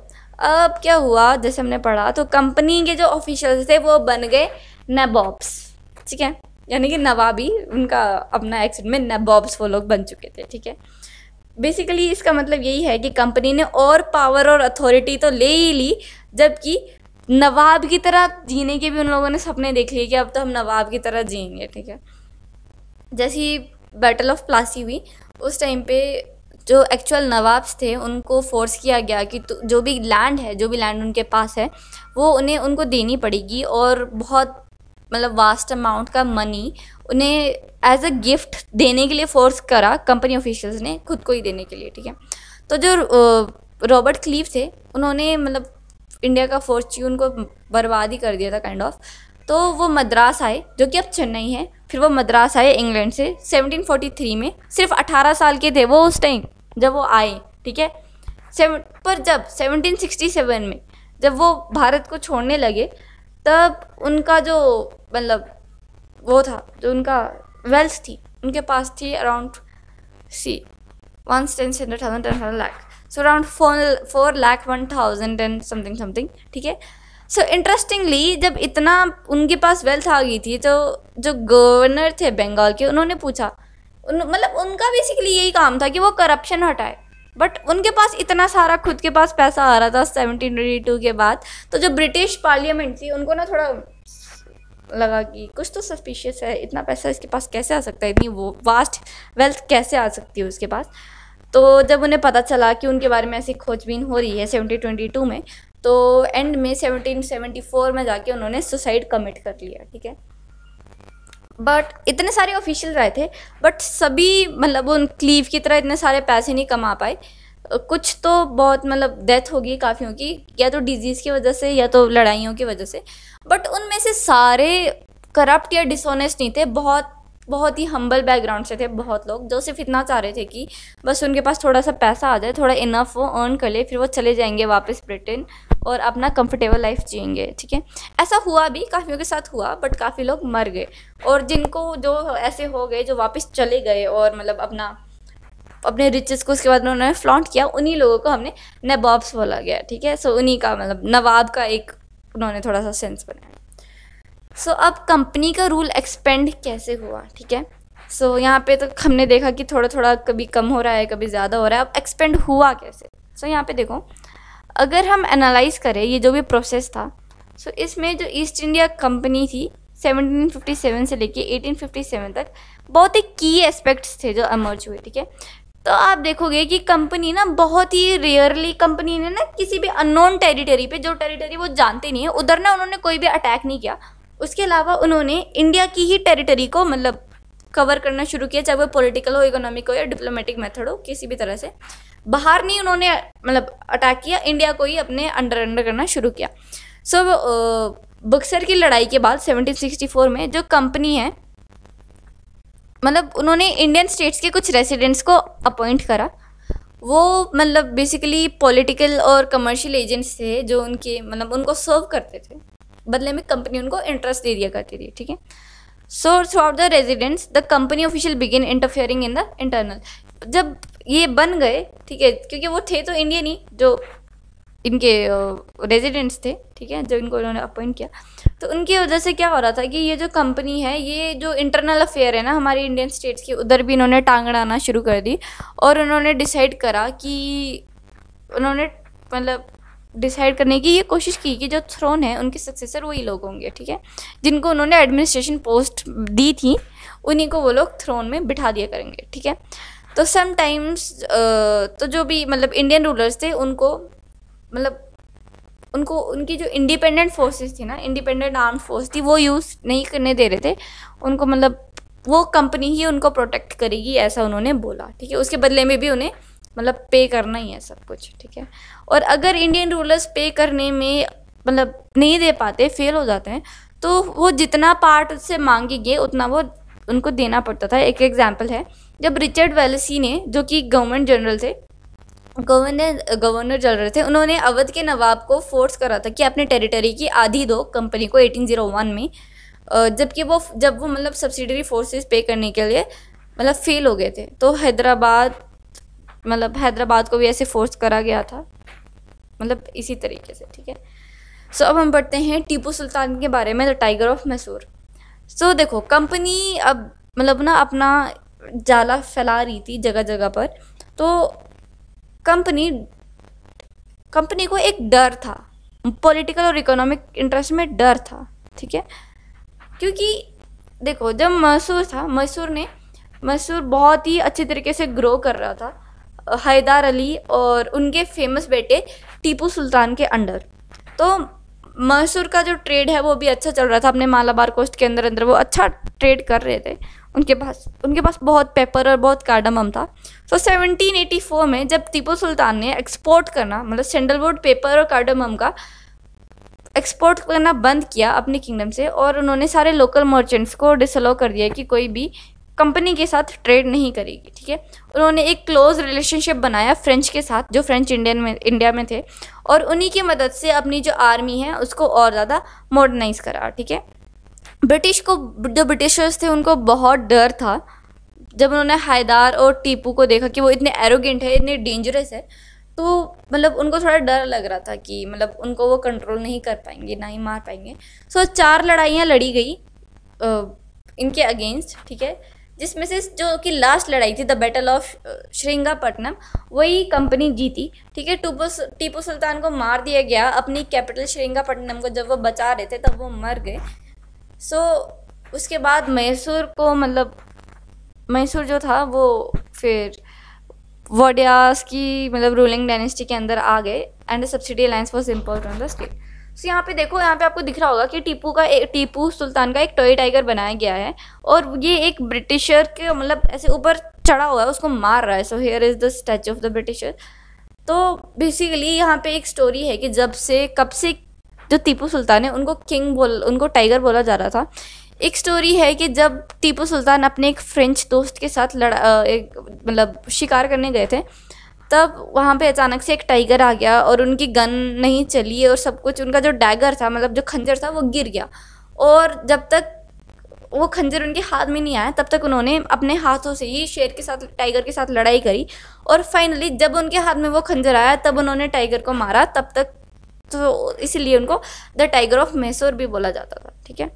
अब क्या हुआ जैसे हमने पढ़ा तो कंपनी के जो ऑफिशल्स थे वो बन गए नबॉब्स ठीक है यानी कि नवाबी उनका अपना एक्सेंट में नबॉब्स वो लोग बन चुके थे ठीक है बेसिकली इसका मतलब यही है कि कंपनी ने और पावर और अथॉरिटी तो ले ही ली जबकि नवाब की तरह जीने के भी उन लोगों ने सपने देख लिए कि अब तो हम नवाब की तरह जियेंगे ठीक है जैसी बैटल ऑफ प्लासी हुई उस टाइम पे जो एक्चुअल नवाब्स थे उनको फोर्स किया गया कि जो भी लैंड है जो भी लैंड उनके पास है वो उन्हें उनको देनी पड़ेगी और बहुत मतलब वास्ट अमाउंट का मनी उन्हें एज अ गिफ्ट देने के लिए फोर्स करा कंपनी ऑफिशियल्स ने खुद को ही देने के लिए ठीक है तो जो रॉबर्ट क्लीव थे उन्होंने मतलब इंडिया का फॉर्च्यून को बर्बाद ही कर दिया था काइंड kind ऑफ of. तो वो मद्रास आए जो कि अब चेन्नई है फिर वो मद्रास आए इंग्लैंड से 1743 में सिर्फ 18 साल के थे वो उस टाइम जब वो आए ठीक है सेवन पर जब 1767 में जब वो भारत को छोड़ने लगे तब उनका जो मतलब वो था जो उनका वेल्थ थी उनके पास थी around say one ten hundred thousand ten thousand lakh so around four four lakh one thousand and something something ठीक है सो so, इंटरेस्टिंगली जब इतना उनके पास वेल्थ आ गई थी तो जो गवर्नर थे बंगाल के उन्होंने पूछा उन, मतलब उनका बेसिकली यही काम था कि वो करप्शन हटाए बट उनके पास इतना सारा खुद के पास पैसा आ रहा था सेवनटीन ट्वेंटी टू के बाद तो जो ब्रिटिश पार्लियामेंट थी उनको ना थोड़ा लगा कि कुछ तो सस्पिशियस है इतना पैसा इसके पास कैसे आ सकता है इतनी वो वास्ट वेल्थ कैसे आ सकती है उसके पास तो जब उन्हें पता चला कि उनके बारे में ऐसी खोजबीन हो रही है सेवनटीन ट्वेंटी टू में तो एंड में सेवनटीन सेवेंटी फोर में जाके उन्होंने सुसाइड कमिट कर लिया ठीक है बट इतने सारे ऑफिशियल आए थे बट सभी मतलब उन क्लीव की तरह इतने सारे पैसे नहीं कमा पाए कुछ तो बहुत मतलब डेथ होगी काफ़ियों की या तो डिजीज़ की वजह से या तो लड़ाइयों की वजह से बट उनमें से सारे करप्ट या डिसऑनेस्ट नहीं थे बहुत बहुत ही हम्बल बैकग्राउंड से थे बहुत लोग जो सिर्फ इतना चाह रहे थे कि बस उनके पास थोड़ा सा पैसा आ जाए थोड़ा इनफ वो अर्न कर ले फिर वो चले जाएंगे वापस ब्रिटेन और अपना कंफर्टेबल लाइफ जियेंगे ठीक है ऐसा हुआ भी काफ़ियों के साथ हुआ बट काफ़ी लोग मर गए और जिनको जो ऐसे हो गए जो वापस चले गए और मतलब अपना अपने रिचेस को उसके बाद उन्होंने फ्लॉन्ट किया उन्हीं लोगों को हमने नवाब्स बोला गया ठीक है सो उन्हीं का मतलब नवाब का एक उन्होंने थोड़ा सा सेंस बनाया सो so, अब कंपनी का रूल एक्सपेंड कैसे हुआ ठीक है सो so, यहाँ पे तो हमने देखा कि थोड़ा थोड़ा कभी कम हो रहा है कभी ज़्यादा हो रहा है अब एक्सपेंड हुआ कैसे सो so, यहाँ पे देखो अगर हम एनालाइज करें ये जो भी प्रोसेस था सो so, इसमें जो ईस्ट इंडिया कंपनी थी 1757 से लेके 1857 तक बहुत ही की एस्पेक्ट्स थे जो एमर्ज हुए ठीक है तो आप देखोगे कि कंपनी ना बहुत ही रेयरली कंपनी ने ना किसी भी अननोन टेरिटरी पे जो टेरिटरी वो जानते नहीं है उधर ना उन्होंने कोई भी अटैक नहीं किया उसके अलावा उन्होंने इंडिया की ही टेरिटरी को मतलब कवर करना शुरू किया चाहे वो पॉलिटिकल हो इकोनॉमिक हो या डिप्लोमेटिक मेथड हो किसी भी तरह से बाहर नहीं उन्होंने मतलब अटैक किया इंडिया को ही अपने अंडर अंडर करना शुरू किया सो so, बक्सर की लड़ाई के बाद 1764 में जो कंपनी है मतलब उन्होंने इंडियन स्टेट्स के कुछ रेसिडेंट्स को अपॉइंट करा वो मतलब बेसिकली पॉलिटिकल और कमर्शियल एजेंट्स थे जो उनके मतलब उनको सर्व करते थे बदले में कंपनी उनको इंटरेस्ट दे दिया करती थी ठीक है so throughout the residents the company official begin interfering in the internal जब ये बन गए ठीक है क्योंकि वो थे तो इंडियन ही जो इनके रेजिडेंट्स थे ठीक है जो इनको उन्होंने अपॉइंट किया तो उनकी वजह से क्या हो रहा था कि ये जो कंपनी है ये जो इंटरनल अफेयर है ना हमारे इंडियन स्टेट्स की उधर भी इन्होंने टांग अड़ाना शुरू कर दी और उन्होंने डिसाइड करा कि उन्होंने मतलब डिसाइड करने की ये कोशिश की कि जो थ्रोन है उनके सक्सेसर वही लोग होंगे ठीक है जिनको उन्होंने एडमिनिस्ट्रेशन पोस्ट दी थी उन्हीं को वो लोग थ्रोन में बिठा दिया करेंगे ठीक है तो समटाइम्स तो जो भी मतलब इंडियन रूलर्स थे उनको मतलब उनको उनकी जो इंडिपेंडेंट फोर्सेस थी ना इंडिपेंडेंट आर्म फोर्स थी वो यूज़ नहीं करने दे रहे थे उनको मतलब वो कंपनी ही उनको प्रोटेक्ट करेगी ऐसा उन्होंने बोला ठीक है उसके बदले में भी उन्हें मतलब पे करना ही है सब कुछ ठीक है और अगर इंडियन रूलर्स पे करने में मतलब नहीं दे पाते फेल हो जाते हैं तो वो जितना पार्ट उससे मांगेंगे उतना वो उनको देना पड़ता था एक एग्जाम्पल है जब रिचर्ड वेलसी ने जो कि गवर्नमेंट जनरल थे गवर्नर गवर्नर जनरल थे उन्होंने अवध के नवाब को फोर्स करा था कि अपने टेरिटरी की आधी दो कंपनी को 1801 में जबकि वो जब वो मतलब सब्सिडरी फोर्सेस पे करने के लिए मतलब फेल हो गए थे तो हैदराबाद मतलब हैदराबाद को भी ऐसे फोर्स करा गया था मतलब इसी तरीके से ठीक है सो so, अब हम पढ़ते हैं टीपू सुल्तान के बारे में the tiger of Mysore so देखो कंपनी अब मतलब ना अपना जाला फैला रही थी जगह जगह पर तो कंपनी कंपनी को एक डर था पॉलिटिकल और इकोनॉमिक इंटरेस्ट में डर था ठीक है क्योंकि देखो जब मैसूर था मैसूर ने मैसूर बहुत ही अच्छे तरीके से ग्रो कर रहा था हैदार अली और उनके फेमस बेटे टीपू सुल्तान के अंडर तो मैसूर का जो ट्रेड है वो भी अच्छा चल रहा था अपने मालाबार कोस्ट के अंदर अंदर वो अच्छा ट्रेड कर रहे थे उनके पास उनके पास बहुत पेपर और बहुत कार्डमम था सो सेवनटीन एटी फोर में जब टीपू सुल्तान ने एक्सपोर्ट करना मतलब सैंडलवुड पेपर और कार्डमम का एक्सपोर्ट करना बंद किया अपने किंगडम से और उन्होंने सारे लोकल मर्चेंट्स को डिसअलो कर दिया कि कोई भी कंपनी के साथ ट्रेड नहीं करेगी ठीक है उन्होंने एक क्लोज रिलेशनशिप बनाया फ्रेंच के साथ जो फ्रेंच इंडियन में इंडिया में थे और उन्हीं की मदद से अपनी जो आर्मी है उसको और ज़्यादा मॉडर्नाइज करा ठीक है ब्रिटिश को जो ब्रिटिशर्स थे उनको बहुत डर था जब उन्होंने हैदार और टीपू को देखा कि वो इतने एरोगेंट है इतने डेंजरस है तो मतलब उनको थोड़ा डर लग रहा था कि मतलब उनको वो कंट्रोल नहीं कर पाएंगे ना ही मार पाएंगे सो so, चार लड़ाइयाँ लड़ी गई इनके अगेंस्ट ठीक है जिसमें से जो कि लास्ट लड़ाई थी द बैटल ऑफ श्रृंगापट्टनम वही कंपनी जीती ठीक है टूपो टीपू सुल्तान को मार दिया गया अपनी कैपिटल श्रृंगापट्टनम को जब वो बचा रहे थे तब वो मर गए सो so, उसके बाद मैसूर को मतलब मैसूर जो था वो फिर वोडियास की मतलब रूलिंग डायनेस्टी के अंदर आ गए and subsidy alliance was import on the state so यहाँ पे देखो यहाँ पे आपको दिख रहा होगा कि टीपू का एक टीपू सुल्तान का एक टॉय टाइगर बनाया गया है और ये एक ब्रिटिशर के मतलब ऐसे ऊपर चढ़ा हुआ है उसको मार रहा है so here is the statue of the britisher तो बेसिकली यहाँ पे एक स्टोरी है कि जब से कब से जो टीपू सुल्तान है उनको किंग बोल उनको टाइगर बोला जा रहा था एक स्टोरी है कि जब टीपू सुल्तान अपने एक फ्रेंच दोस्त के साथ लड़ा एक मतलब शिकार करने गए थे तब वहाँ पे अचानक से एक टाइगर आ गया और उनकी गन नहीं चली और सब कुछ उनका जो डैगर था मतलब जो खंजर था वो गिर गया और जब तक वो खंजर उनके हाथ में नहीं आया तब तक उन्होंने अपने हाथों से ही शेर के साथ टाइगर के साथ लड़ाई करी और फाइनली जब उनके हाथ में वो खंजर आया तब उन्होंने टाइगर को मारा तब तक तो इसीलिए उनको द टाइगर ऑफ मैसूर भी बोला जाता था ठीक है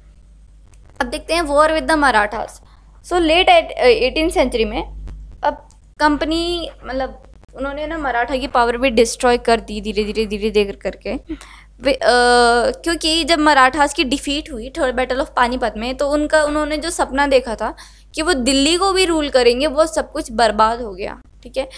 अब देखते हैं war with the Marathas so late eighteen century में अब कंपनी मतलब उन्होंने ना मराठा की पावर भी डिस्ट्रॉय कर दी धीरे धीरे धीरे धीरे करके वे, आ, क्योंकि जब मराठास की डिफीट हुई थर्ड बैटल ऑफ पानीपत में तो उनका उन्होंने जो सपना देखा था कि वो दिल्ली को भी रूल करेंगे वो सब कुछ बर्बाद हो गया ठीक है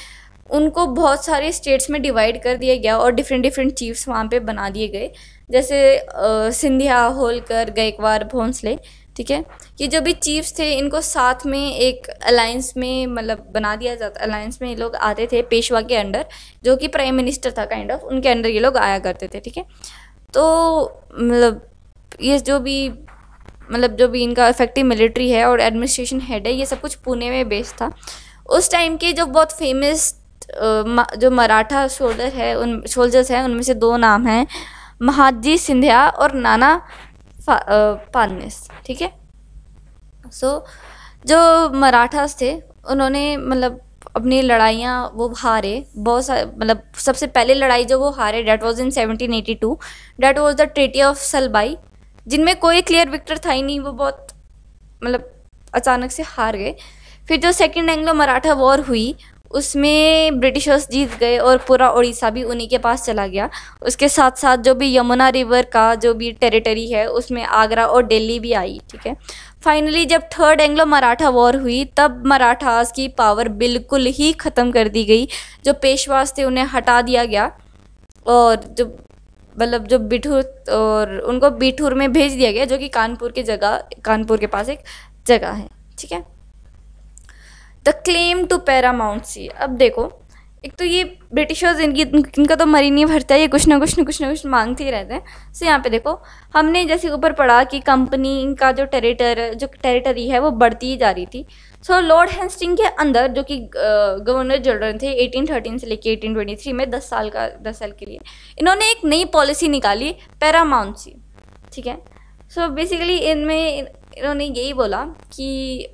उनको बहुत सारे स्टेट्स में डिवाइड कर दिया गया और डिफरेंट डिफरेंट चीफ्स वहाँ पे बना दिए गए जैसे आ, सिंधिया होलकर गायकवाड़ भोंसले ठीक है ये जो भी चीफ्स थे इनको साथ में एक अलायंस में मतलब बना दिया जाता अलायंस में ये लोग आते थे पेशवा के अंडर जो कि प्राइम मिनिस्टर था काइंड ऑफ उनके अंडर ये लोग आया करते थे ठीक है तो मतलब ये जो भी मतलब जो भी इनका इफेक्टिव मिलिट्री है और एडमिनिस्ट्रेशन हेड है ये सब कुछ पुणे में बेस्ड था उस टाइम के जो बहुत फेमस जो मराठा शोल्डर है उन शोल्जर्स हैं उनमें से दो नाम हैं महाजी सिंधिया और नाना पानिस ठीक है सो so, जो मराठास थे उन्होंने मतलब अपनी लड़ाइयाँ वो हारे बहुत सारे मतलब सबसे पहले लड़ाई जो वो हारे that was in seventeen eighty two that was the treaty of Salbai जिनमें कोई क्लियर विक्टर था ही नहीं वो बहुत मतलब अचानक से हार गए फिर जो सेकेंड एंग्लो मराठा वॉर हुई उसमें ब्रिटिशर्स जीत गए और पूरा उड़ीसा भी उन्हीं के पास चला गया उसके साथ साथ जो भी यमुना रिवर का जो भी टेरिटरी है उसमें आगरा और दिल्ली भी आई ठीक है फाइनली जब थर्ड एंग्लो मराठा वॉर हुई तब मराठास की पावर बिल्कुल ही ख़त्म कर दी गई जो पेशवास थे उन्हें हटा दिया गया और जो मतलब जो बिठूर और उनको बिठूर में भेज दिया गया जो कि कानपुर की जगह कानपुर के पास एक जगह है ठीक है द क्लेम टू सी अब देखो एक तो ये ब्रिटिशर्स इनकी इनका तो मरी नहीं भरता ये कुछ ना कुछ ना कुछ ना कुछ मांगते ही रहते हैं सो यहाँ पे देखो हमने जैसे ऊपर पढ़ा कि कंपनी का जो टेरिटर जो टेरिटरी है वो बढ़ती ही जा रही थी सो लॉर्ड हेस्टिंग के अंदर जो कि गवर्नर जनरल थे 1813 से लेके 1823 में 10 साल का 10 साल के लिए इन्होंने एक नई पॉलिसी निकाली पैरामाउंसी ठीक है सो बेसिकली इनमें इन्होंने यही बोला कि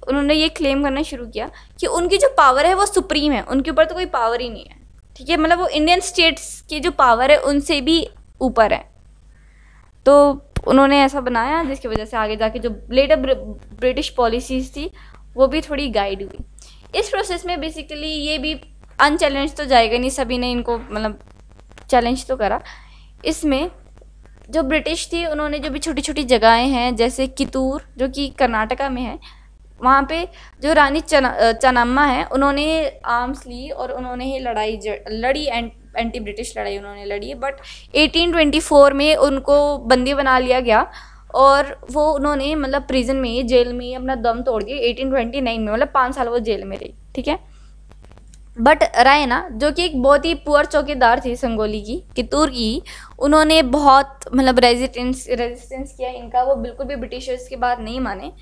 उन्होंने ये क्लेम करना शुरू किया कि उनकी जो पावर है वो सुप्रीम है उनके ऊपर तो कोई पावर ही नहीं है ठीक है मतलब वो इंडियन स्टेट्स की जो पावर है उनसे भी ऊपर है तो उन्होंने ऐसा बनाया जिसकी वजह से आगे जाके जो लेटर ब्रिटिश पॉलिसीज थी वो भी थोड़ी गाइड हुई इस प्रोसेस में बेसिकली ये भी अनचैलेंज तो जाएगा नहीं सभी ने इनको मतलब चैलेंज तो करा इसमें जो ब्रिटिश थी उन्होंने जो भी छोटी छोटी जगहें हैं जैसे कितूर जो कि कर्नाटका में है वहाँ पे जो रानी चना चनाम्मा है उन्होंने आर्म्स ली और उन्होंने ही लड़ाई लड़ी एंड एंटी ब्रिटिश लड़ाई उन्होंने लड़ी बट 1824 में उनको बंदी बना लिया गया और वो उन्होंने मतलब प्रिजन में जेल में अपना दम तोड़ दिया 1829 में मतलब पाँच साल वो जेल में रही ठीक है बट रायना जो कि एक बहुत ही पुअर चौकीदार थी संगोली की कितूर की उन्होंने बहुत मतलब रेजिटेंस रेजिस्टेंस किया इनका वो बिल्कुल भी ब्रिटिशर्स के बाद नहीं माने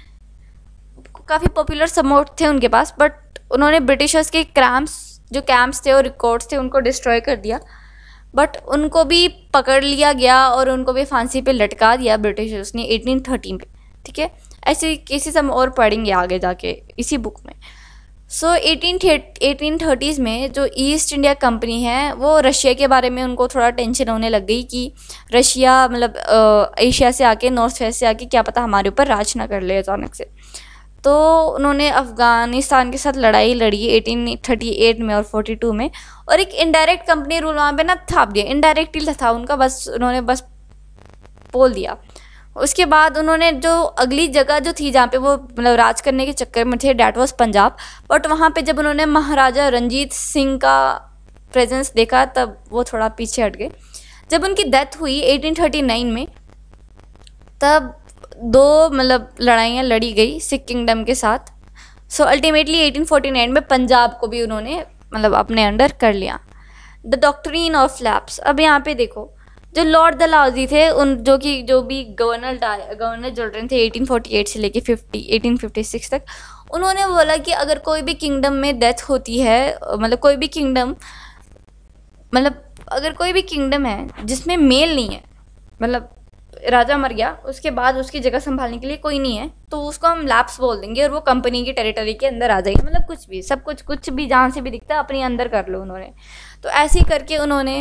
काफ़ी पॉपुलर समोट थे उनके पास बट उन्होंने ब्रिटिशर्स के क्रैम्प्स जो कैंप्स थे और रिकॉर्ड्स थे उनको डिस्ट्रॉय कर दिया बट उनको भी पकड़ लिया गया और उनको भी फांसी पे लटका दिया ब्रिटिशर्स ने थर्टीन पे ठीक है ऐसे केसेस हम और पढ़ेंगे आगे जाके इसी बुक में सो एटीन एटीन थर्टीज़ में जो ईस्ट इंडिया कंपनी है वो रशिया के बारे में उनको थोड़ा टेंशन होने लग गई कि रशिया मतलब एशिया से आके नॉर्थ वेस्ट से आके क्या पता हमारे ऊपर राज ना कर ले अचानक से तो उन्होंने अफ़गानिस्तान के साथ लड़ाई लड़ी 1838 में और 42 में और एक इनडायरेक्ट कंपनी रूल वहाँ पर ना थाप दिया इनडायरेक्टली था उनका बस उन्होंने बस बोल दिया उसके बाद उन्होंने जो अगली जगह जो थी जहाँ पे वो मतलब राज करने के चक्कर में थे डैट वॉज पंजाब बट वहाँ पे जब उन्होंने महाराजा रंजीत सिंह का प्रेजेंस देखा तब वो थोड़ा पीछे हट गए जब उनकी डेथ हुई 1839 में तब दो मतलब लड़ाइयाँ लड़ी गई सिख किंगडम के साथ सो अल्टीमेटली 1849 में पंजाब को भी उन्होंने मतलब अपने अंडर कर लिया द डॉक्ट्रीन ऑफ लैप्स अब यहाँ पे देखो जो लॉर्ड दलाउजी थे उन जो कि जो भी गवर्नर गवर्नर रहे थे 1848 से लेके 50 1856 तक उन्होंने बोला कि अगर कोई भी किंगडम में डेथ होती है मतलब कोई भी किंगडम मतलब अगर कोई भी किंगडम है जिसमें मेल नहीं है मतलब राजा मर गया उसके बाद उसकी जगह संभालने के लिए कोई नहीं है तो उसको हम लैप्स बोल देंगे और वो कंपनी की टेरिटरी के अंदर आ जाएगी मतलब कुछ भी सब कुछ कुछ भी जहाँ से भी दिखता है अपने अंदर कर लो उन्होंने तो ऐसे ही करके उन्होंने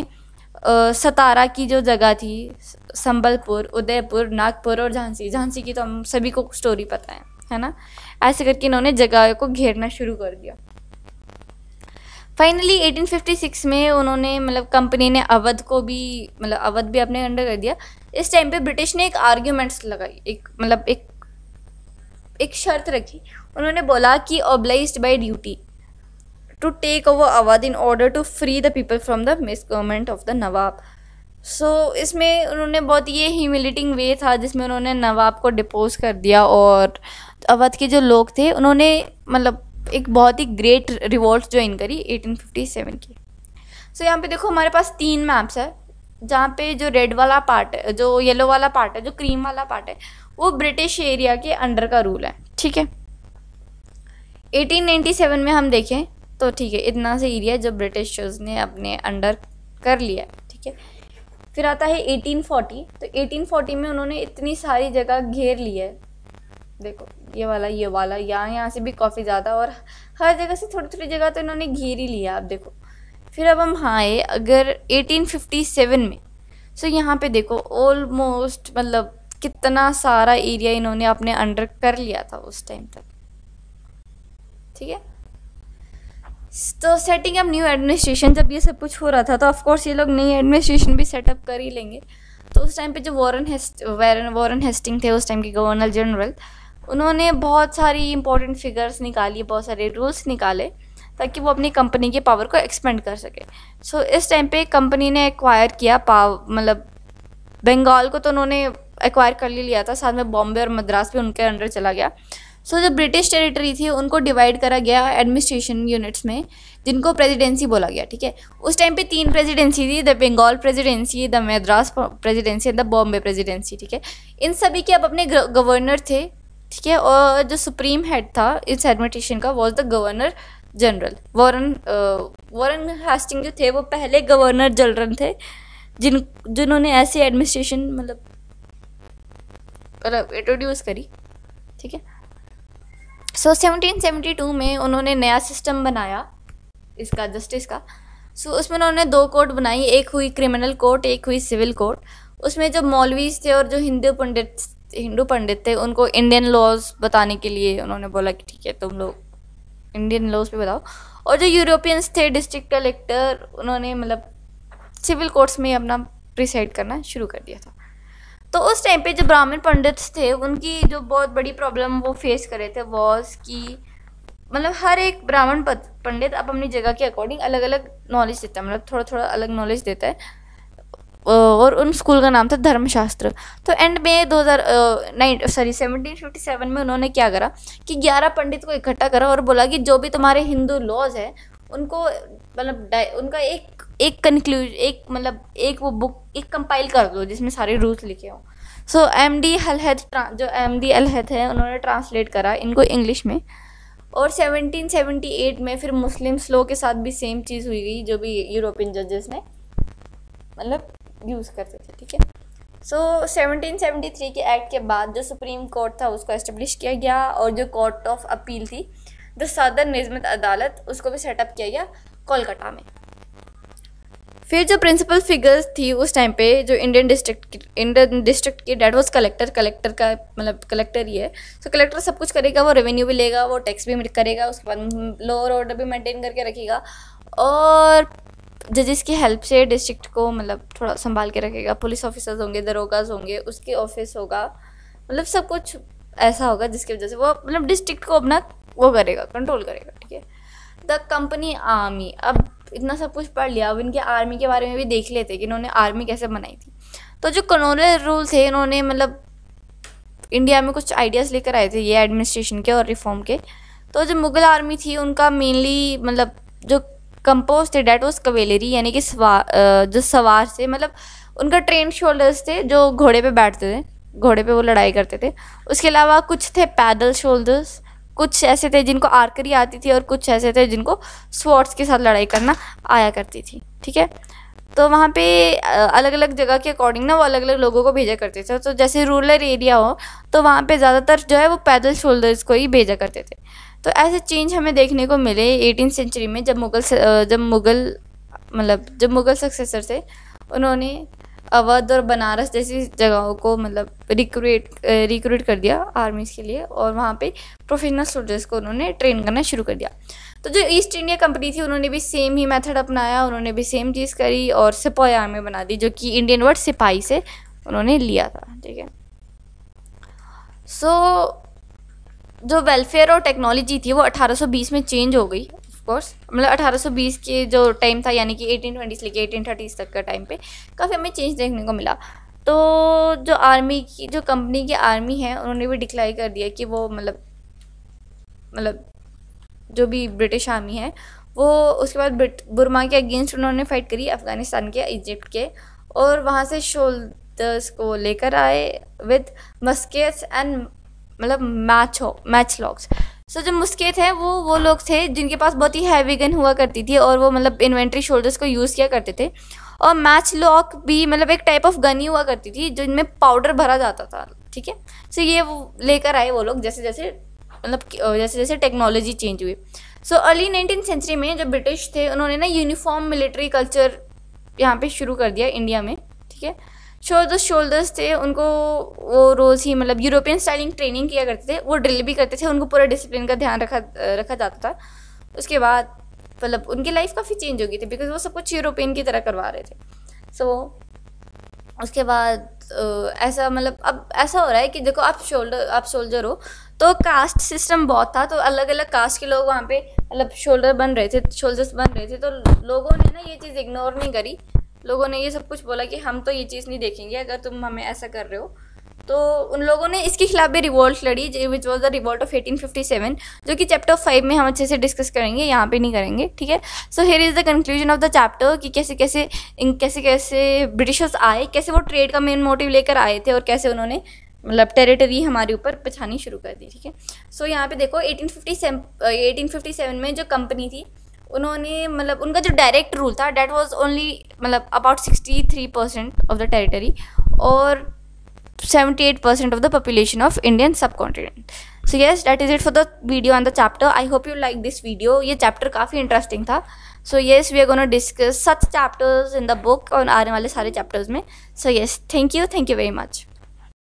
सतारा की जो जगह थी संबलपुर उदयपुर नागपुर और झांसी झांसी की तो हम सभी को स्टोरी पता है है ना ऐसे करके इन्होंने जगह को घेरना शुरू कर दिया फाइनली 1856 में उन्होंने मतलब कंपनी ने अवध को भी मतलब अवध भी अपने अंडर कर दिया इस टाइम पे ब्रिटिश ने एक आर्ग्यूमेंट्स लगाई एक मतलब एक एक शर्त रखी उन्होंने बोला कि obliged by duty to take over Awadh in order to free the people from the misgovernment of the Nawab so so, इसमें उन्होंने बहुत ये ह्यूमिलेटिंग वे था जिसमें उन्होंने नवाब को डिपोज कर दिया और अवध के जो लोग थे उन्होंने मतलब एक बहुत ही ग्रेट रिवॉल्ट ज्वाइन करी 1857 की सो so, यहाँ पे देखो हमारे पास तीन मैप्स है जहाँ पे जो रेड वाला पार्ट है जो येलो वाला पार्ट है जो क्रीम वाला पार्ट है वो ब्रिटिश एरिया के अंडर का रूल है ठीक है 1897 में हम देखें तो ठीक है इतना से एरिया जब ब्रिटिशर्स ने अपने अंडर कर लिया ठीक है फिर आता है 1840 तो 1840 में उन्होंने इतनी सारी जगह घेर ली है देखो ये वाला ये वाला यहाँ यहाँ से भी काफ़ी ज़्यादा और हर जगह से थोड़ी थोड़ी जगह तो इन्होंने घेर ही लिया आप देखो फिर अब हम हाँ आए अगर 1857 में सो तो यहाँ पे देखो ऑलमोस्ट मतलब कितना सारा एरिया इन्होंने अपने अंडर कर लिया था उस टाइम तक ठीक है तो सेटिंग अब न्यू एडमिनिस्ट्रेशन जब ये सब कुछ हो रहा था तो ऑफकोर्स ये लोग नई एडमिनिस्ट्रेशन भी सेटअप कर ही लेंगे तो उस टाइम पे जो वॉरन हेस्ट वॉरन हेस्टिंग थे उस टाइम के गवर्नर जनरल उन्होंने बहुत सारी इंपॉर्टेंट फिगर्स निकाली बहुत सारे रूल्स निकाले ताकि वो अपनी कंपनी के पावर को एक्सपेंड कर सके सो so, इस टाइम पे कंपनी ने एक्वायर किया पाव मतलब बंगाल को तो उन्होंने एक्वायर कर लिया था साथ में बॉम्बे और मद्रास भी उनके अंडर चला गया सो so, जो ब्रिटिश टेरिटरी थी उनको डिवाइड करा गया एडमिनिस्ट्रेशन यूनिट्स में जिनको प्रेसिडेंसी बोला गया ठीक है उस टाइम पे तीन प्रेसिडेंसी थी the Bengal presidency the Madras presidency and the Bombay presidency ठीक है इन सभी के अब अपने गवर्नर थे ठीक है और जो सुप्रीम हेड था इस एडमिनिस्ट्रेशन का was the governor general Warren Warren Hasting जो थे वो पहले गवर्नर जनरल थे जिन जिन्होंने ऐसे एडमिनिस्ट्रेशन मतलब मतलब इंट्रोड्यूस करी ठीक है सो so, 1772 में उन्होंने नया सिस्टम बनाया इसका जस्टिस का सो so, उसमें उन्होंने दो कोर्ट बनाई एक हुई क्रिमिनल कोर्ट एक हुई सिविल कोर्ट उसमें जो मौलवीज थे और जो हिंदू पंडित हिंदू पंडित थे उनको इंडियन लॉज बताने के लिए उन्होंने बोला कि ठीक है तुम लोग इंडियन लॉज पे बताओ और जो यूरोपियंस थे डिस्ट्रिक्ट कलेक्टर उन्होंने मतलब सिविल कोर्ट्स में अपना प्रिसाइड करना शुरू कर दिया था तो उस टाइम पे जो ब्राह्मण पंडित थे उनकी जो बहुत बड़ी प्रॉब्लम वो फेस कर रहे थे वॉज कि मतलब हर एक ब्राह्मण पंडित अब अपनी जगह के अकॉर्डिंग अलग अलग नॉलेज देता है मतलब थोड़ा थोड़ा अलग नॉलेज देता है और उन स्कूल का नाम था धर्मशास्त्र तो एंड में दो हज़ार nine sorry seventeen fifty seven में उन्होंने क्या करा कि ग्यारह पंडित को इकट्ठा करा और बोला कि जो भी तुम्हारे हिंदू लॉज है उनको मतलब उनका एक एक कंक्लूज एक मतलब एक वो बुक एक कंपाइल कर दो जिसमें सारे रूल्स लिखे हों सो एम डी हलहत जो एम डी अलहत है उन्होंने ट्रांसलेट करा इनको इंग्लिश में और 1778 में फिर मुस्लिम स्लो के साथ भी सेम चीज़ हुई गई जो भी यूरोपियन जजेस ने मतलब यूज़ करते थे ठीक है सो so, 1773 के एक्ट के बाद जो सुप्रीम कोर्ट था उसको इस्टेब्लिश किया गया और जो कोर्ट ऑफ अपील थी द सदर निजमत अदालत उसको भी सेटअप किया गया कोलकाता में फिर जो प्रिंसिपल फिगर्स थी उस टाइम पे जो इंडियन डिस्ट्रिक्ट इंडियन डिस्ट्रिक्ट की डेट वॉज कलेक्टर कलेक्टर का मतलब कलेक्टर ही है सो so, कलेक्टर सब कुछ करेगा वो रेवेन्यू भी लेगा वो टैक्स भी करेगा उसके बाद लोअर ऑर्डर भी मेंटेन करके रखेगा और जजेस की हेल्प से डिस्ट्रिक्ट को मतलब थोड़ा संभाल के रखेगा पुलिस ऑफिसर्स होंगे दरोगाज होंगे उसके ऑफिस होगा मतलब सब कुछ ऐसा होगा जिसकी वजह से वो मतलब डिस्ट्रिक्ट को अपना वो करेगा कंट्रोल करेगा ठीक है द कंपनी आर्मी अब इतना सब कुछ पढ़ लिया अब इनके आर्मी के बारे में भी देख लेते कि इन्होंने आर्मी कैसे बनाई थी तो जो कॉलोनियल रूल थे इन्होंने मतलब इंडिया में कुछ आइडियाज़ लेकर आए थे ये एडमिनिस्ट्रेशन के और रिफॉर्म के तो जो मुग़ल आर्मी थी उनका मेनली मतलब जो कंपोज थे डेट वॉज कवेलेरी यानी कि सवार जो सवार थे मतलब उनका ट्रेन शोल्डर्स थे जो घोड़े पे बैठते थे घोड़े पे वो लड़ाई करते थे उसके अलावा कुछ थे पैदल शोल्डर्स कुछ ऐसे थे जिनको आर्करी आती थी और कुछ ऐसे थे जिनको स्वॉर्ड्स के साथ लड़ाई करना आया करती थी ठीक है तो वहाँ पे अलग अलग जगह के अकॉर्डिंग ना वो अलग अलग लोगों को भेजा करते थे तो जैसे रूरल एरिया हो तो वहाँ पे ज़्यादातर जो है वो पैदल शोल्डर्स को ही भेजा करते थे तो ऐसे चेंज हमें देखने को मिले एटीन सेंचुरी में जब मुग़ल जब मुग़ल मतलब जब मुग़ल सक्सेसर थे उन्होंने अवध और बनारस जैसी जगहों को मतलब रिक्रूट रिक्रूट कर दिया आर्मीज़ के लिए और वहाँ पे प्रोफेशनल सोल्जर्स को उन्होंने ट्रेन करना शुरू कर दिया तो जो ईस्ट इंडिया कंपनी थी उन्होंने भी सेम ही मेथड अपनाया उन्होंने भी सेम चीज़ करी और सिपाही आर्मी बना दी जो कि इंडियन वर्ड सिपाही से उन्होंने लिया था ठीक है सो जो वेलफेयर और टेक्नोलॉजी थी वो 1820 में चेंज हो गई कोर्स मतलब 1820 के जो टाइम था यानी कि 1820 से लेके 1830 तक का टाइम पे काफ़ी हमें चेंज देखने को मिला तो जो आर्मी की जो कंपनी की आर्मी है उन्होंने भी डिक्लाइन कर दिया कि वो मतलब मतलब जो भी ब्रिटिश आर्मी है वो उसके बाद बुरमा के अगेंस्ट उन्होंने फाइट करी अफ़गानिस्तान के इजिप्ट के और वहाँ से शोल्डर्स को लेकर आए विद मस्केट्स एंड मतलब मैच हो मैच लॉक्स सो जो मुस्के थे वो वो लोग थे जिनके पास बहुत ही हैवी गन हुआ करती थी और वो मतलब इन्वेंट्री शोल्डर्स को यूज़ किया करते थे और मैच लॉक भी मतलब एक टाइप ऑफ गन ही हुआ करती थी जिनमें पाउडर भरा जाता था ठीक है सो ये वो लेकर आए वो लोग जैसे जैसे मतलब जैसे जैसे टेक्नोलॉजी चेंज हुई सो अर्ली नाइनटीन सेंचुरी में जो ब्रिटिश थे उन्होंने ना यूनिफॉर्म मिलिट्री कल्चर यहाँ पे शुरू कर दिया इंडिया में ठीक है शोल्डर शोल्डर्स थे उनको वो रोज़ ही मतलब यूरोपियन स्टाइलिंग ट्रेनिंग किया करते थे वो ड्रिल भी करते थे उनको पूरा डिसिप्लिन का ध्यान रखा रखा जाता था उसके बाद मतलब उनकी लाइफ काफ़ी चेंज हो गई थी बिकॉज वो सब कुछ यूरोपियन की तरह करवा रहे थे सो so, उसके बाद ऐसा मतलब अब ऐसा हो रहा है कि देखो आप शोल्डर आप सोल्जर हो तो कास्ट सिस्टम बहुत था तो अलग अलग कास्ट के लोग वहाँ पे मतलब शोल्डर बन रहे थे शोल्जर्स बन रहे थे तो लोगों ने ना ये चीज़ इग्नोर नहीं करी लोगों ने ये सब कुछ बोला कि हम तो ये चीज़ नहीं देखेंगे अगर तुम हमें ऐसा कर रहे हो तो उन लोगों ने इसके खिलाफ भी रिवोल्ट लड़ी which was the revolt of 1857 जो कि चैप्टर फाइव में हम अच्छे से डिस्कस करेंगे यहाँ पे नहीं करेंगे ठीक है so here is the conclusion of the chapter कि कैसे कैसे कैसे कैसे ब्रिटिशर्स आए कैसे वो ट्रेड का मेन मोटिव लेकर आए थे और कैसे उन्होंने मतलब टेरिटरी हमारे ऊपर पछानी शुरू कर दी ठीक है सो यहाँ पे देखो एटीन फिफ्टी में जो कंपनी थी उन्होंने मतलब उनका जो डायरेक्ट रूल था डेट वॉज ओनली मतलब about sixty three percent of the territory और seventy eight percent of the population of Indian subcontinent so yes that is it for the video on the chapter I hope you like this video ये chapter काफ़ी interesting था so yes we are gonna discuss such chapters in the book और आने वाले सारे chapters में so yes thank you thank you very much